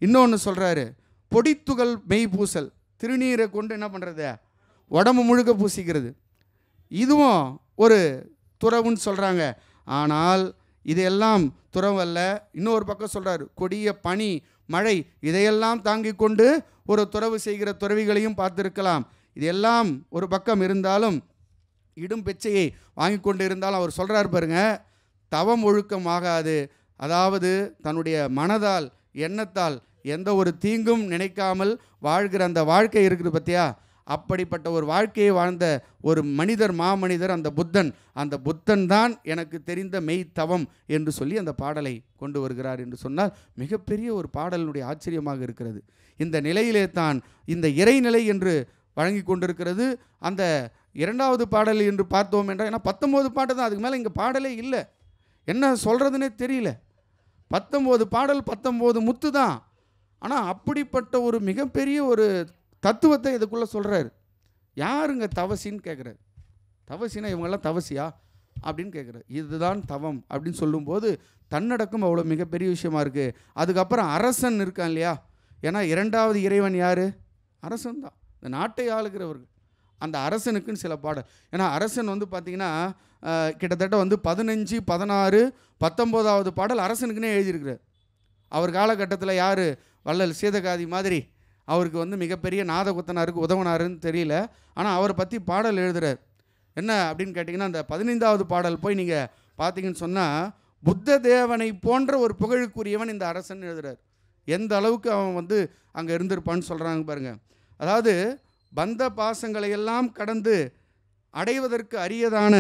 இன்னொன்று சொல்கிறாரு பொடித்துகள் மெய் பூசல் திருநீரை கொண்டு என்ன பண்ணுறது உடம்பு முழுக்க பூசிக்கிறது இதுவும் ஒரு துறவுன்னு சொல்கிறாங்க ஆனால் இதையெல்லாம் துறவல்ல இன்னொரு பக்கம் சொல்கிறார் கொடிய பனி மழை இதையெல்லாம் தாங்கி கொண்டு ஒரு துறவு செய்கிற துறவிகளையும் பார்த்துருக்கலாம் இதெல்லாம் ஒரு பக்கம் இருந்தாலும் இடும் பிச்சையை வாங்கி கொண்டு இருந்தாலும் அவர் சொல்கிறார் பாருங்க தவம் ஒழுக்கம் ஆகாது அதாவது தன்னுடைய மனதால் எண்ணத்தால் எந்த ஒரு தீங்கும் நினைக்காமல் வாழ்கிற அந்த வாழ்க்கை இருக்குது பார்த்தியா அப்படிப்பட்ட ஒரு வாழ்க்கையை வாழ்ந்த ஒரு மனிதர் மாமனிதர் அந்த புத்தன் அந்த புத்தன் தான் எனக்கு தெரிந்த மெய் தவம் என்று சொல்லி அந்த பாடலை கொண்டு வருகிறார் என்று சொன்னால் மிகப்பெரிய ஒரு பாடலினுடைய ஆச்சரியமாக இருக்கிறது இந்த நிலையிலே தான் இந்த இறைநிலை என்று வழங்கி கொண்டிருக்கிறது அந்த இரண்டாவது பாடல் என்று பார்த்தோம் என்றால் ஏன்னா பத்தொம்போது பாட்டு தான் அதுக்கு மேலே இங்கே பாடலே இல்லை என்ன சொல்கிறதுனே தெரியல பத்தொம்போது பாடல் பத்தொம்போது முத்து தான் ஆனால் அப்படிப்பட்ட ஒரு மிகப்பெரிய ஒரு தத்துவத்தை இதுக்குள்ளே சொல்கிறாரு யாருங்க தவசின்னு கேட்குறாரு தவசினா இவங்கெல்லாம் தவசியா அப்படின்னு கேட்குறாரு இதுதான் தவம் அப்படின்னு சொல்லும்போது தன்னடக்கம் அவ்வளோ மிகப்பெரிய விஷயமா இருக்குது அதுக்கப்புறம் அரசன் இருக்கான் இல்லையா ஏன்னா இரண்டாவது இறைவன் யார் அரசன் தான் இந்த நாட்டை ஆளுகிறவர்கள் அந்த அரசனுக்குன்னு சில பாடல் ஏன்னா அரசன் வந்து பார்த்திங்கன்னா கிட்டத்தட்ட வந்து பதினஞ்சு பதினாறு பத்தொம்போதாவது பாடல் அரசனுக்குன்னே எழுதியிருக்கிறார் அவர் காலகட்டத்தில் யார் வள்ளல் சீதகாதி மாதிரி அவருக்கு வந்து மிகப்பெரிய நாத குத்தனாருக்கு உதவினாருன்னு தெரியல ஆனால் அவரை பற்றி பாடல் எழுதுகிறார் என்ன அப்படின்னு கேட்டிங்கன்னா அந்த பதினைந்தாவது பாடல் போய் நீங்கள் பார்த்தீங்கன்னு சொன்னால் புத்த தேவனை போன்ற ஒரு புகழுக்குரியவன் இந்த அரசன் எழுதுகிறார் எந்த அளவுக்கு அவன் வந்து அங்கே இருந்திருப்பான்னு சொல்கிறாங்க பாருங்கள் அதாவது பந்த பாசங்களை எல்லாம் கடந்து அடைவதற்கு அரியதான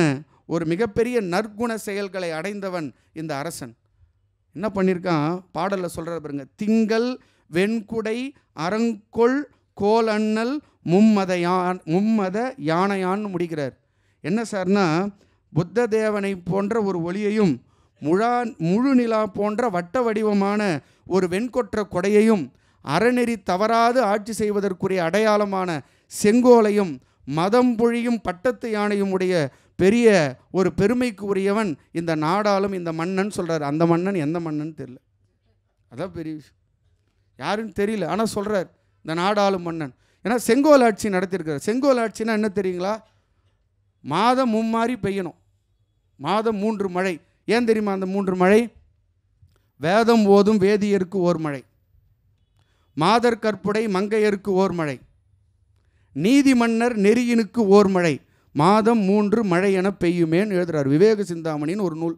ஒரு மிகப்பெரிய நற்குண செயல்களை அடைந்தவன் இந்த அரசன் என்ன பண்ணியிருக்கான் பாடலில் சொல்கிற பாருங்க திங்கள் வெண்குடை அரங்கொள் கோலண்ணல் மும்மத யான் மும்மத யானையான்னு முடிகிறார் என்ன சார்னா புத்த தேவனை போன்ற ஒரு ஒளியையும் முழா முழு நிலா போன்ற வட்ட வடிவமான ஒரு வெண்கொற்ற கொடையையும் அறநெறி தவறாது ஆட்சி செய்வதற்குரிய அடையாளமான செங்கோலையும் மதம் பொழியும் பட்டத்து யானையும் உடைய பெரிய ஒரு பெருமைக்கு உரியவன் இந்த நாடாலும் இந்த மன்னன் சொல்கிறார் அந்த மன்னன் எந்த மன்னன் தெரியல அதான் பெரிய விஷயம் யாருன்னு தெரியல ஆனால் சொல்கிறார் இந்த நாடாளும் மன்னன் ஏன்னா செங்கோல் ஆட்சி நடத்தியிருக்கிறார் செங்கோல் ஆட்சினா என்ன தெரியுங்களா மாதம் மும்மாறி பெய்யணும் மாதம் மூன்று மழை ஏன் தெரியுமா அந்த மூன்று மழை வேதம் ஓதும் வேதியருக்கு ஓர் மழை மாதர் கற்புடை மங்கையருக்கு ஓர் மழை நீதி மன்னர் நெறியினுக்கு ஓர் மழை மாதம் மூன்று மழை என பெய்யுமேன்னு எழுதுகிறார் விவேக சிந்தாமணின்னு ஒரு நூல்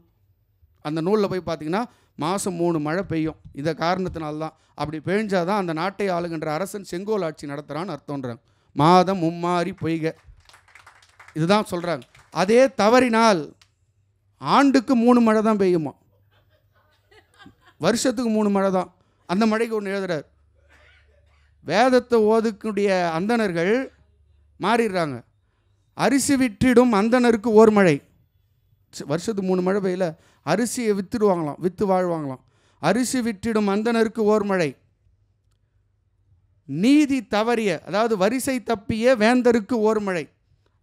அந்த நூலில் போய் பார்த்தீங்கன்னா மாதம் மூணு மழை பெய்யும் இந்த காரணத்தினால்தான் அப்படி பெஞ்சாதான் அந்த நாட்டை ஆளுகின்ற அரசன் செங்கோல் ஆட்சி நடத்துகிறான்னு அர்த்தம்ன்றாங்க மாதம் மும்மாறி பொய்க இதுதான் சொல்கிறாங்க அதே தவறினால் ஆண்டுக்கு மூணு மழை தான் பெய்யுமா வருஷத்துக்கு மூணு மழை தான் அந்த மழைக்கு ஒன்று எழுதுறார் வேதத்தை ஓதுக்கூடிய அந்தணர்கள் மாறிடுறாங்க அரிசி விற்றிடும் அந்தனருக்கு ஓர் மழை வருஷத்துக்கு மூணு மழை பெய்யல அரிசியை விற்றுடுவாங்களாம் விற்று வாழ்வாங்களாம் அரிசி விற்றிடும் அந்தனருக்கு ஓர் மழை நீதி தவறிய அதாவது வரிசை தப்பிய வேந்தருக்கு ஓர் மழை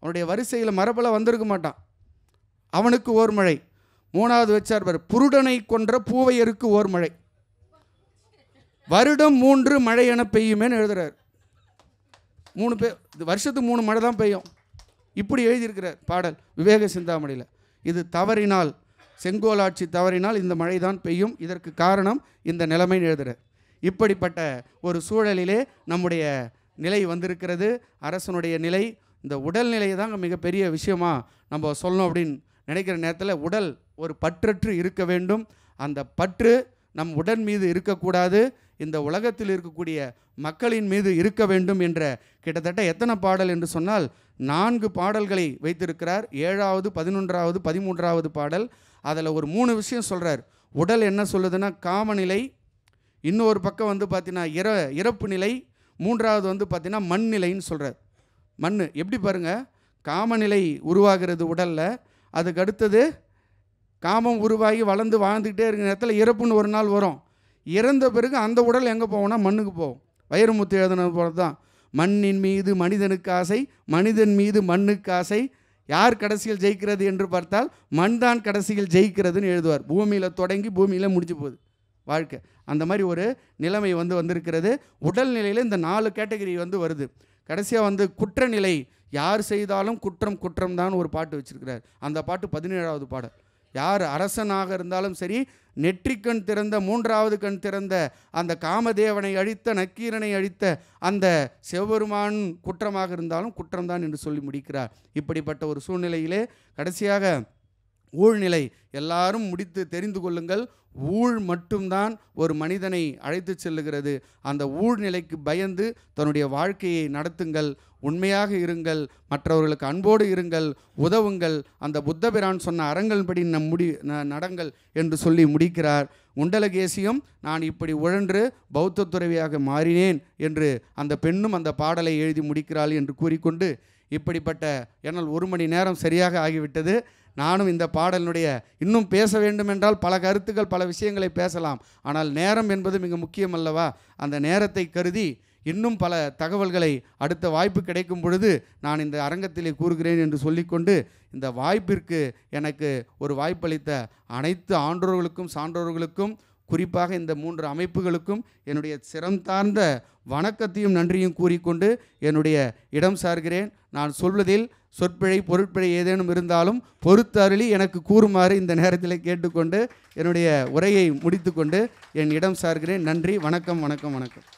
அவனுடைய வரிசையில் மரபில் வந்திருக்க மாட்டான் அவனுக்கு ஓர் மழை மூணாவது வச்சார் பார் புருடனை கொன்ற பூவையருக்கு ஓர் மழை வருடம் மூன்று மழை என பெய்யுமேனு எழுதுறார் மூணு பே வருஷத்துக்கு மூணு மழை தான் பெய்யும் இப்படி எழுதியிருக்கிறார் பாடல் விவேக சிந்தாமணியில் இது தவறினால் செங்கோல் ஆட்சி தவறினால் இந்த மழை தான் பெய்யும் இதற்கு காரணம் இந்த நிலைமை எழுதுற இப்படிப்பட்ட ஒரு சூழலிலே நம்முடைய நிலை வந்திருக்கிறது அரசனுடைய நிலை இந்த உடல்நிலையை தாங்க மிகப்பெரிய விஷயமாக நம்ம சொல்லணும் அப்படின்னு நினைக்கிற நேரத்தில் உடல் ஒரு பற்றற்று இருக்க வேண்டும் அந்த பற்று நம் உடன் மீது இருக்கக்கூடாது இந்த உலகத்தில் இருக்கக்கூடிய மக்களின் மீது இருக்க வேண்டும் என்ற கிட்டத்தட்ட எத்தனை பாடல் என்று சொன்னால் நான்கு பாடல்களை வைத்திருக்கிறார் ஏழாவது பதினொன்றாவது பதிமூன்றாவது பாடல் அதில் ஒரு மூணு விஷயம் சொல்கிறார் உடல் என்ன சொல்லுதுன்னா காமநிலை இன்னொரு பக்கம் வந்து பார்த்தீங்கன்னா இற இறப்பு நிலை மூன்றாவது வந்து பார்த்தீங்கன்னா மண்நிலைன்னு சொல்கிறார் மண் எப்படி பாருங்கள் காமநிலை உருவாகிறது உடலில் அதுக்கு அடுத்தது காமம் உருவாகி வளர்ந்து வாழ்ந்துக்கிட்டே இருக்கிற நேரத்தில் இறப்புன்னு ஒரு நாள் வரும் இறந்த பிறகு அந்த உடல் எங்கே போவோம்னா மண்ணுக்கு போகும் வைரமுத்து எழுதுனது போல தான் மண்ணின் மீது மனிதனுக்கு ஆசை மனிதன் மீது மண்ணுக்கு ஆசை யார் கடைசியில் ஜெயிக்கிறது என்று பார்த்தால் மண் தான் கடைசியில் ஜெயிக்கிறதுன்னு எழுதுவார் பூமியில் தொடங்கி பூமியில் முடிஞ்சு போகுது வாழ்க்கை அந்த மாதிரி ஒரு நிலைமை வந்து வந்திருக்கிறது உடல்நிலையில் இந்த நாலு கேட்டகரி வந்து வருது கடைசியாக வந்து குற்றநிலை யார் செய்தாலும் குற்றம் குற்றம் தான் ஒரு பாட்டு வச்சுருக்கிறார் அந்த பாட்டு பதினேழாவது பாடல் யார் அரசனாக இருந்தாலும் சரி நெற்றிக்கண் திறந்த மூன்றாவது கண் திறந்த அந்த காமதேவனை அழித்த நக்கீரனை அழித்த அந்த சிவபெருமான் குற்றமாக இருந்தாலும் குற்றம்தான் என்று சொல்லி முடிக்கிறார் இப்படிப்பட்ட ஒரு சூழ்நிலையிலே கடைசியாக ஊழ்நிலை எல்லாரும் முடித்து தெரிந்து கொள்ளுங்கள் ஊழ் மட்டும்தான் ஒரு மனிதனை அழைத்து செல்லுகிறது அந்த ஊழ்நிலைக்கு பயந்து தன்னுடைய வாழ்க்கையை நடத்துங்கள் உண்மையாக இருங்கள் மற்றவர்களுக்கு அன்போடு இருங்கள் உதவுங்கள் அந்த புத்தபிரான் சொன்ன அறங்கள்படி நம் முடி நடங்கள் என்று சொல்லி முடிக்கிறார் உண்டலகேசியும் நான் இப்படி உழன்று பௌத்த துறவியாக மாறினேன் என்று அந்த பெண்ணும் அந்த பாடலை எழுதி முடிக்கிறாள் என்று கூறிக்கொண்டு இப்படிப்பட்ட என்னால் ஒரு மணி நேரம் சரியாக ஆகிவிட்டது நானும் இந்த பாடலினுடைய இன்னும் பேச வேண்டுமென்றால் பல கருத்துக்கள் பல விஷயங்களை பேசலாம் ஆனால் நேரம் என்பது மிக முக்கியமல்லவா அந்த நேரத்தை கருதி இன்னும் பல தகவல்களை அடுத்த வாய்ப்பு கிடைக்கும் பொழுது நான் இந்த அரங்கத்திலே கூறுகிறேன் என்று சொல்லிக்கொண்டு இந்த வாய்ப்பிற்கு எனக்கு ஒரு வாய்ப்பளித்த அனைத்து ஆன்றோர்களுக்கும் சான்றோர்களுக்கும் குறிப்பாக இந்த மூன்று அமைப்புகளுக்கும் என்னுடைய சிறந்தார்ந்த வணக்கத்தையும் நன்றியும் கூறிக்கொண்டு என்னுடைய இடம் சார்கிறேன் நான் சொல்வதில் சொற்பிழை பொருட்பிழை ஏதேனும் இருந்தாலும் பொறுத்தருளி அருளி எனக்கு கூறுமாறு இந்த நேரத்தில் கேட்டுக்கொண்டு என்னுடைய உரையை முடித்துக்கொண்டு என் இடம் சார்கிறேன் நன்றி வணக்கம் வணக்கம் வணக்கம்